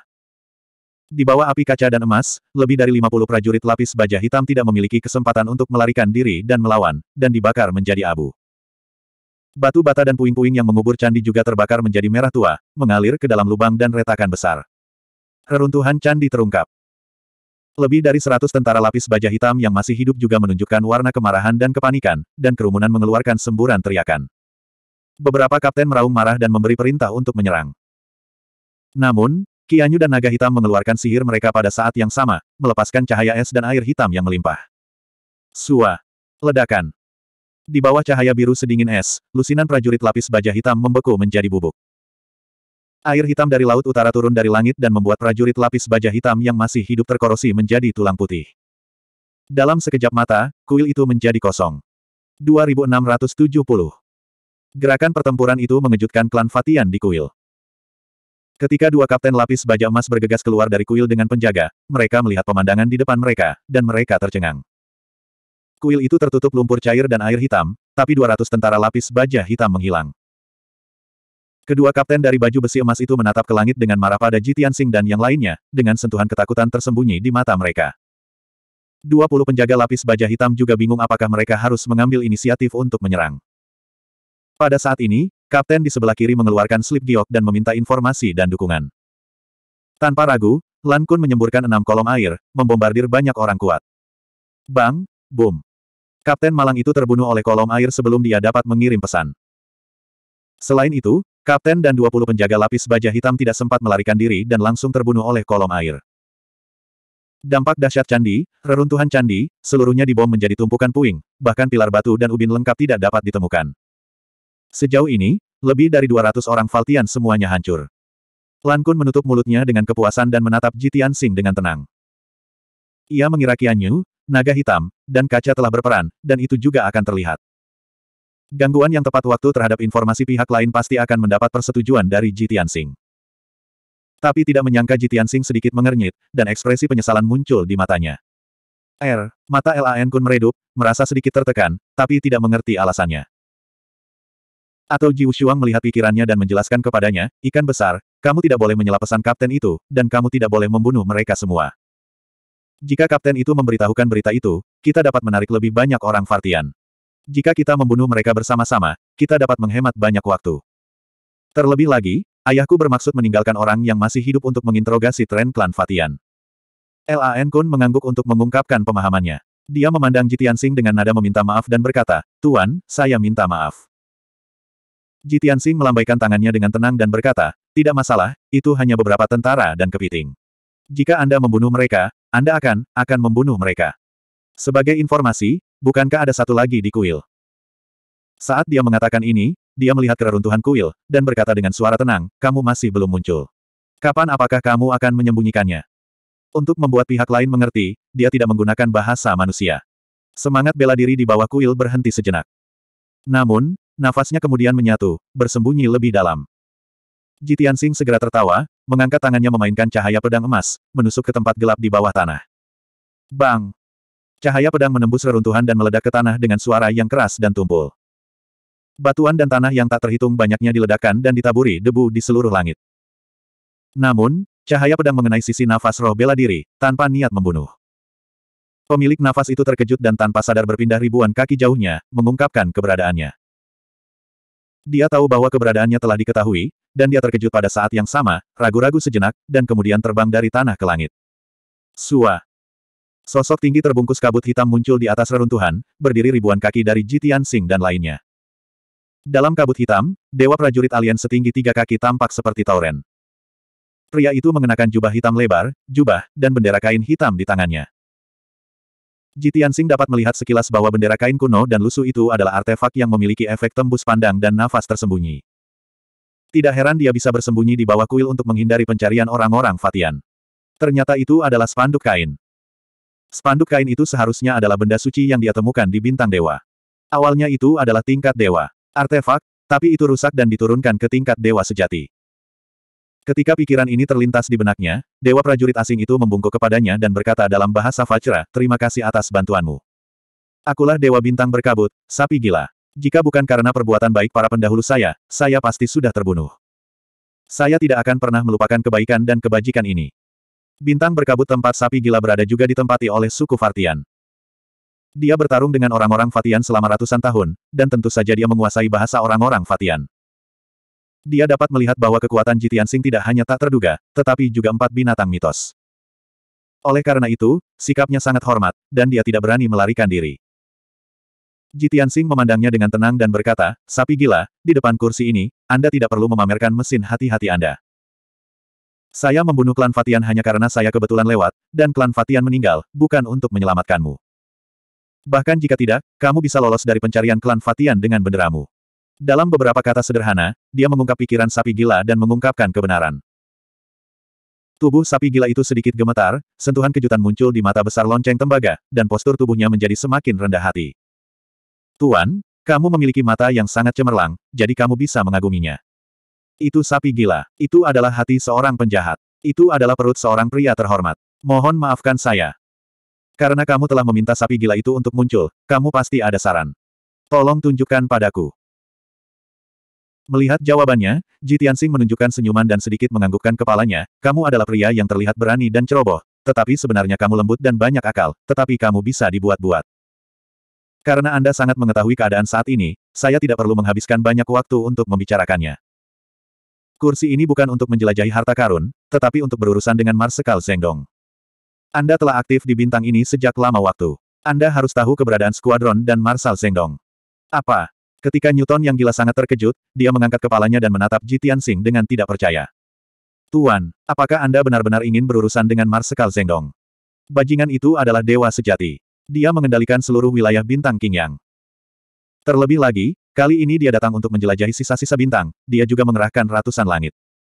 Di bawah api kaca dan emas, lebih dari 50 prajurit lapis baja hitam tidak memiliki kesempatan untuk melarikan diri dan melawan, dan dibakar menjadi abu. Batu bata dan puing-puing yang mengubur candi juga terbakar menjadi merah tua, mengalir ke dalam lubang dan retakan besar. Reruntuhan candi terungkap. Lebih dari seratus tentara lapis baja hitam yang masih hidup juga menunjukkan warna kemarahan dan kepanikan, dan kerumunan mengeluarkan semburan teriakan. Beberapa kapten meraung marah dan memberi perintah untuk menyerang. Namun, Kianyu dan naga hitam mengeluarkan sihir mereka pada saat yang sama, melepaskan cahaya es dan air hitam yang melimpah. Sua. Ledakan. Di bawah cahaya biru sedingin es, lusinan prajurit lapis baja hitam membeku menjadi bubuk. Air hitam dari laut utara turun dari langit dan membuat prajurit lapis baja hitam yang masih hidup terkorosi menjadi tulang putih. Dalam sekejap mata, kuil itu menjadi kosong. 2670 Gerakan pertempuran itu mengejutkan klan Fatian di kuil. Ketika dua kapten lapis baja emas bergegas keluar dari kuil dengan penjaga, mereka melihat pemandangan di depan mereka, dan mereka tercengang. Kuil itu tertutup lumpur cair dan air hitam, tapi 200 tentara lapis baja hitam menghilang. Kedua kapten dari baju besi emas itu menatap ke langit dengan marah pada Jitian Sing dan yang lainnya, dengan sentuhan ketakutan tersembunyi di mata mereka. 20 penjaga lapis baja hitam juga bingung apakah mereka harus mengambil inisiatif untuk menyerang. Pada saat ini, kapten di sebelah kiri mengeluarkan slip giok dan meminta informasi dan dukungan. Tanpa ragu, Lan Kun menyemburkan enam kolom air, membombardir banyak orang kuat. Bang, boom. Kapten malang itu terbunuh oleh kolom air sebelum dia dapat mengirim pesan. Selain itu, Kapten dan 20 penjaga lapis baja hitam tidak sempat melarikan diri dan langsung terbunuh oleh kolom air. Dampak dahsyat candi, reruntuhan candi, seluruhnya dibom menjadi tumpukan puing, bahkan pilar batu dan ubin lengkap tidak dapat ditemukan. Sejauh ini, lebih dari 200 orang Faltian semuanya hancur. Lan Kun menutup mulutnya dengan kepuasan dan menatap Jitian Sing dengan tenang. Ia mengira Qianyu, naga hitam, dan kaca telah berperan, dan itu juga akan terlihat. Gangguan yang tepat waktu terhadap informasi pihak lain pasti akan mendapat persetujuan dari Jitian Sing. Tapi tidak menyangka Jitian Sing sedikit mengernyit, dan ekspresi penyesalan muncul di matanya. R, er, mata LAN Kun meredup, merasa sedikit tertekan, tapi tidak mengerti alasannya. Atau Ji Shuang melihat pikirannya dan menjelaskan kepadanya, ikan besar, kamu tidak boleh menyela pesan kapten itu, dan kamu tidak boleh membunuh mereka semua. Jika kapten itu memberitahukan berita itu, kita dapat menarik lebih banyak orang Fartian. Jika kita membunuh mereka bersama-sama, kita dapat menghemat banyak waktu. Terlebih lagi, ayahku bermaksud meninggalkan orang yang masih hidup untuk menginterogasi tren klan Fatian. Lan Kun mengangguk untuk mengungkapkan pemahamannya. Dia memandang Jitian Sing dengan nada meminta maaf dan berkata, Tuan, saya minta maaf. Jitian Sing melambaikan tangannya dengan tenang dan berkata, tidak masalah, itu hanya beberapa tentara dan kepiting. Jika Anda membunuh mereka, anda akan, akan membunuh mereka. Sebagai informasi, bukankah ada satu lagi di kuil? Saat dia mengatakan ini, dia melihat keruntuhan kuil, dan berkata dengan suara tenang, kamu masih belum muncul. Kapan apakah kamu akan menyembunyikannya? Untuk membuat pihak lain mengerti, dia tidak menggunakan bahasa manusia. Semangat bela diri di bawah kuil berhenti sejenak. Namun, nafasnya kemudian menyatu, bersembunyi lebih dalam. Jitian Sing segera tertawa, mengangkat tangannya memainkan cahaya pedang emas, menusuk ke tempat gelap di bawah tanah. Bang! Cahaya pedang menembus reruntuhan dan meledak ke tanah dengan suara yang keras dan tumpul. Batuan dan tanah yang tak terhitung banyaknya diledakkan dan ditaburi debu di seluruh langit. Namun, cahaya pedang mengenai sisi nafas roh bela diri, tanpa niat membunuh. Pemilik nafas itu terkejut dan tanpa sadar berpindah ribuan kaki jauhnya, mengungkapkan keberadaannya. Dia tahu bahwa keberadaannya telah diketahui, dan dia terkejut pada saat yang sama, ragu-ragu sejenak, dan kemudian terbang dari tanah ke langit. Sua. Sosok tinggi terbungkus kabut hitam muncul di atas reruntuhan, berdiri ribuan kaki dari Jitian Sing dan lainnya. Dalam kabut hitam, dewa prajurit alien setinggi tiga kaki tampak seperti Tauren. Pria itu mengenakan jubah hitam lebar, jubah, dan bendera kain hitam di tangannya. Jitian Jitiansing dapat melihat sekilas bahwa bendera kain kuno dan lusuh itu adalah artefak yang memiliki efek tembus pandang dan nafas tersembunyi. Tidak heran dia bisa bersembunyi di bawah kuil untuk menghindari pencarian orang-orang Fatian. Ternyata itu adalah spanduk kain. Spanduk kain itu seharusnya adalah benda suci yang dia temukan di bintang dewa. Awalnya itu adalah tingkat dewa. Artefak, tapi itu rusak dan diturunkan ke tingkat dewa sejati. Ketika pikiran ini terlintas di benaknya, dewa prajurit asing itu membungkuk kepadanya dan berkata dalam bahasa Fajra, terima kasih atas bantuanmu. Akulah dewa bintang berkabut, sapi gila. Jika bukan karena perbuatan baik para pendahulu saya, saya pasti sudah terbunuh. Saya tidak akan pernah melupakan kebaikan dan kebajikan ini. Bintang berkabut tempat sapi gila berada juga ditempati oleh suku Fartian. Dia bertarung dengan orang-orang Fatian selama ratusan tahun, dan tentu saja dia menguasai bahasa orang-orang Fatian. Dia dapat melihat bahwa kekuatan Sing tidak hanya tak terduga, tetapi juga empat binatang mitos. Oleh karena itu, sikapnya sangat hormat, dan dia tidak berani melarikan diri. Sing memandangnya dengan tenang dan berkata, Sapi gila, di depan kursi ini, Anda tidak perlu memamerkan mesin hati-hati Anda. Saya membunuh klan Fatian hanya karena saya kebetulan lewat, dan klan Fatian meninggal, bukan untuk menyelamatkanmu. Bahkan jika tidak, kamu bisa lolos dari pencarian klan Fatian dengan benderamu. Dalam beberapa kata sederhana, dia mengungkap pikiran sapi gila dan mengungkapkan kebenaran. Tubuh sapi gila itu sedikit gemetar, sentuhan kejutan muncul di mata besar lonceng tembaga, dan postur tubuhnya menjadi semakin rendah hati. Tuan, kamu memiliki mata yang sangat cemerlang, jadi kamu bisa mengaguminya. Itu sapi gila. Itu adalah hati seorang penjahat. Itu adalah perut seorang pria terhormat. Mohon maafkan saya. Karena kamu telah meminta sapi gila itu untuk muncul, kamu pasti ada saran. Tolong tunjukkan padaku. Melihat jawabannya, Jitian Tianxing menunjukkan senyuman dan sedikit menganggukkan kepalanya, kamu adalah pria yang terlihat berani dan ceroboh, tetapi sebenarnya kamu lembut dan banyak akal, tetapi kamu bisa dibuat-buat. Karena Anda sangat mengetahui keadaan saat ini, saya tidak perlu menghabiskan banyak waktu untuk membicarakannya. Kursi ini bukan untuk menjelajahi harta karun, tetapi untuk berurusan dengan Marsekal Zengdong. Anda telah aktif di bintang ini sejak lama waktu. Anda harus tahu keberadaan skuadron dan Marsal Zengdong. Apa? Ketika Newton yang gila sangat terkejut, dia mengangkat kepalanya dan menatap Jitian Sing dengan tidak percaya. Tuan, apakah Anda benar-benar ingin berurusan dengan Marsekal Zengdong? Bajingan itu adalah dewa sejati. Dia mengendalikan seluruh wilayah bintang Qingyang. Terlebih lagi, kali ini dia datang untuk menjelajahi sisa-sisa bintang, dia juga mengerahkan ratusan langit.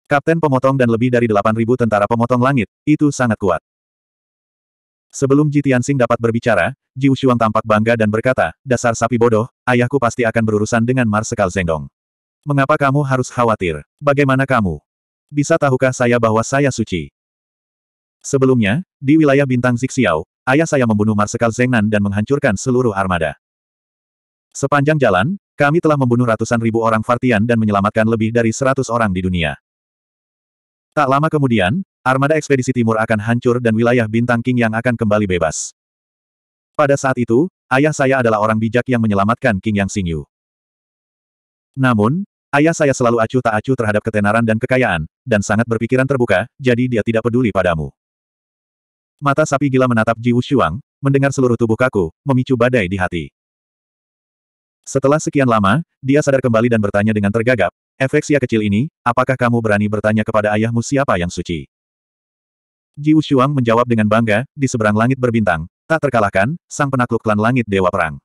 Kapten pemotong dan lebih dari 8.000 tentara pemotong langit, itu sangat kuat. Sebelum Ji Tianxing dapat berbicara, Ji Ushuang tampak bangga dan berkata, dasar sapi bodoh, ayahku pasti akan berurusan dengan Marsekal Zengdong. Mengapa kamu harus khawatir? Bagaimana kamu? Bisa tahukah saya bahwa saya suci? Sebelumnya, di wilayah Bintang Zixiao, ayah saya membunuh Marsekal Zengnan dan menghancurkan seluruh armada. Sepanjang jalan, kami telah membunuh ratusan ribu orang Fartian dan menyelamatkan lebih dari seratus orang di dunia. Tak lama kemudian, Armada ekspedisi timur akan hancur dan wilayah bintang King yang akan kembali bebas. Pada saat itu, ayah saya adalah orang bijak yang menyelamatkan King Yang Xingyu. Namun, ayah saya selalu acuh tak acuh terhadap ketenaran dan kekayaan, dan sangat berpikiran terbuka, jadi dia tidak peduli padamu. Mata sapi gila menatap Ji Wushuang, mendengar seluruh tubuh kaku, memicu badai di hati. Setelah sekian lama, dia sadar kembali dan bertanya dengan tergagap, efek kecil ini, apakah kamu berani bertanya kepada ayahmu siapa yang suci? Ji Ushuang menjawab dengan bangga, di seberang langit berbintang, tak terkalahkan, sang penakluk klan langit Dewa Perang.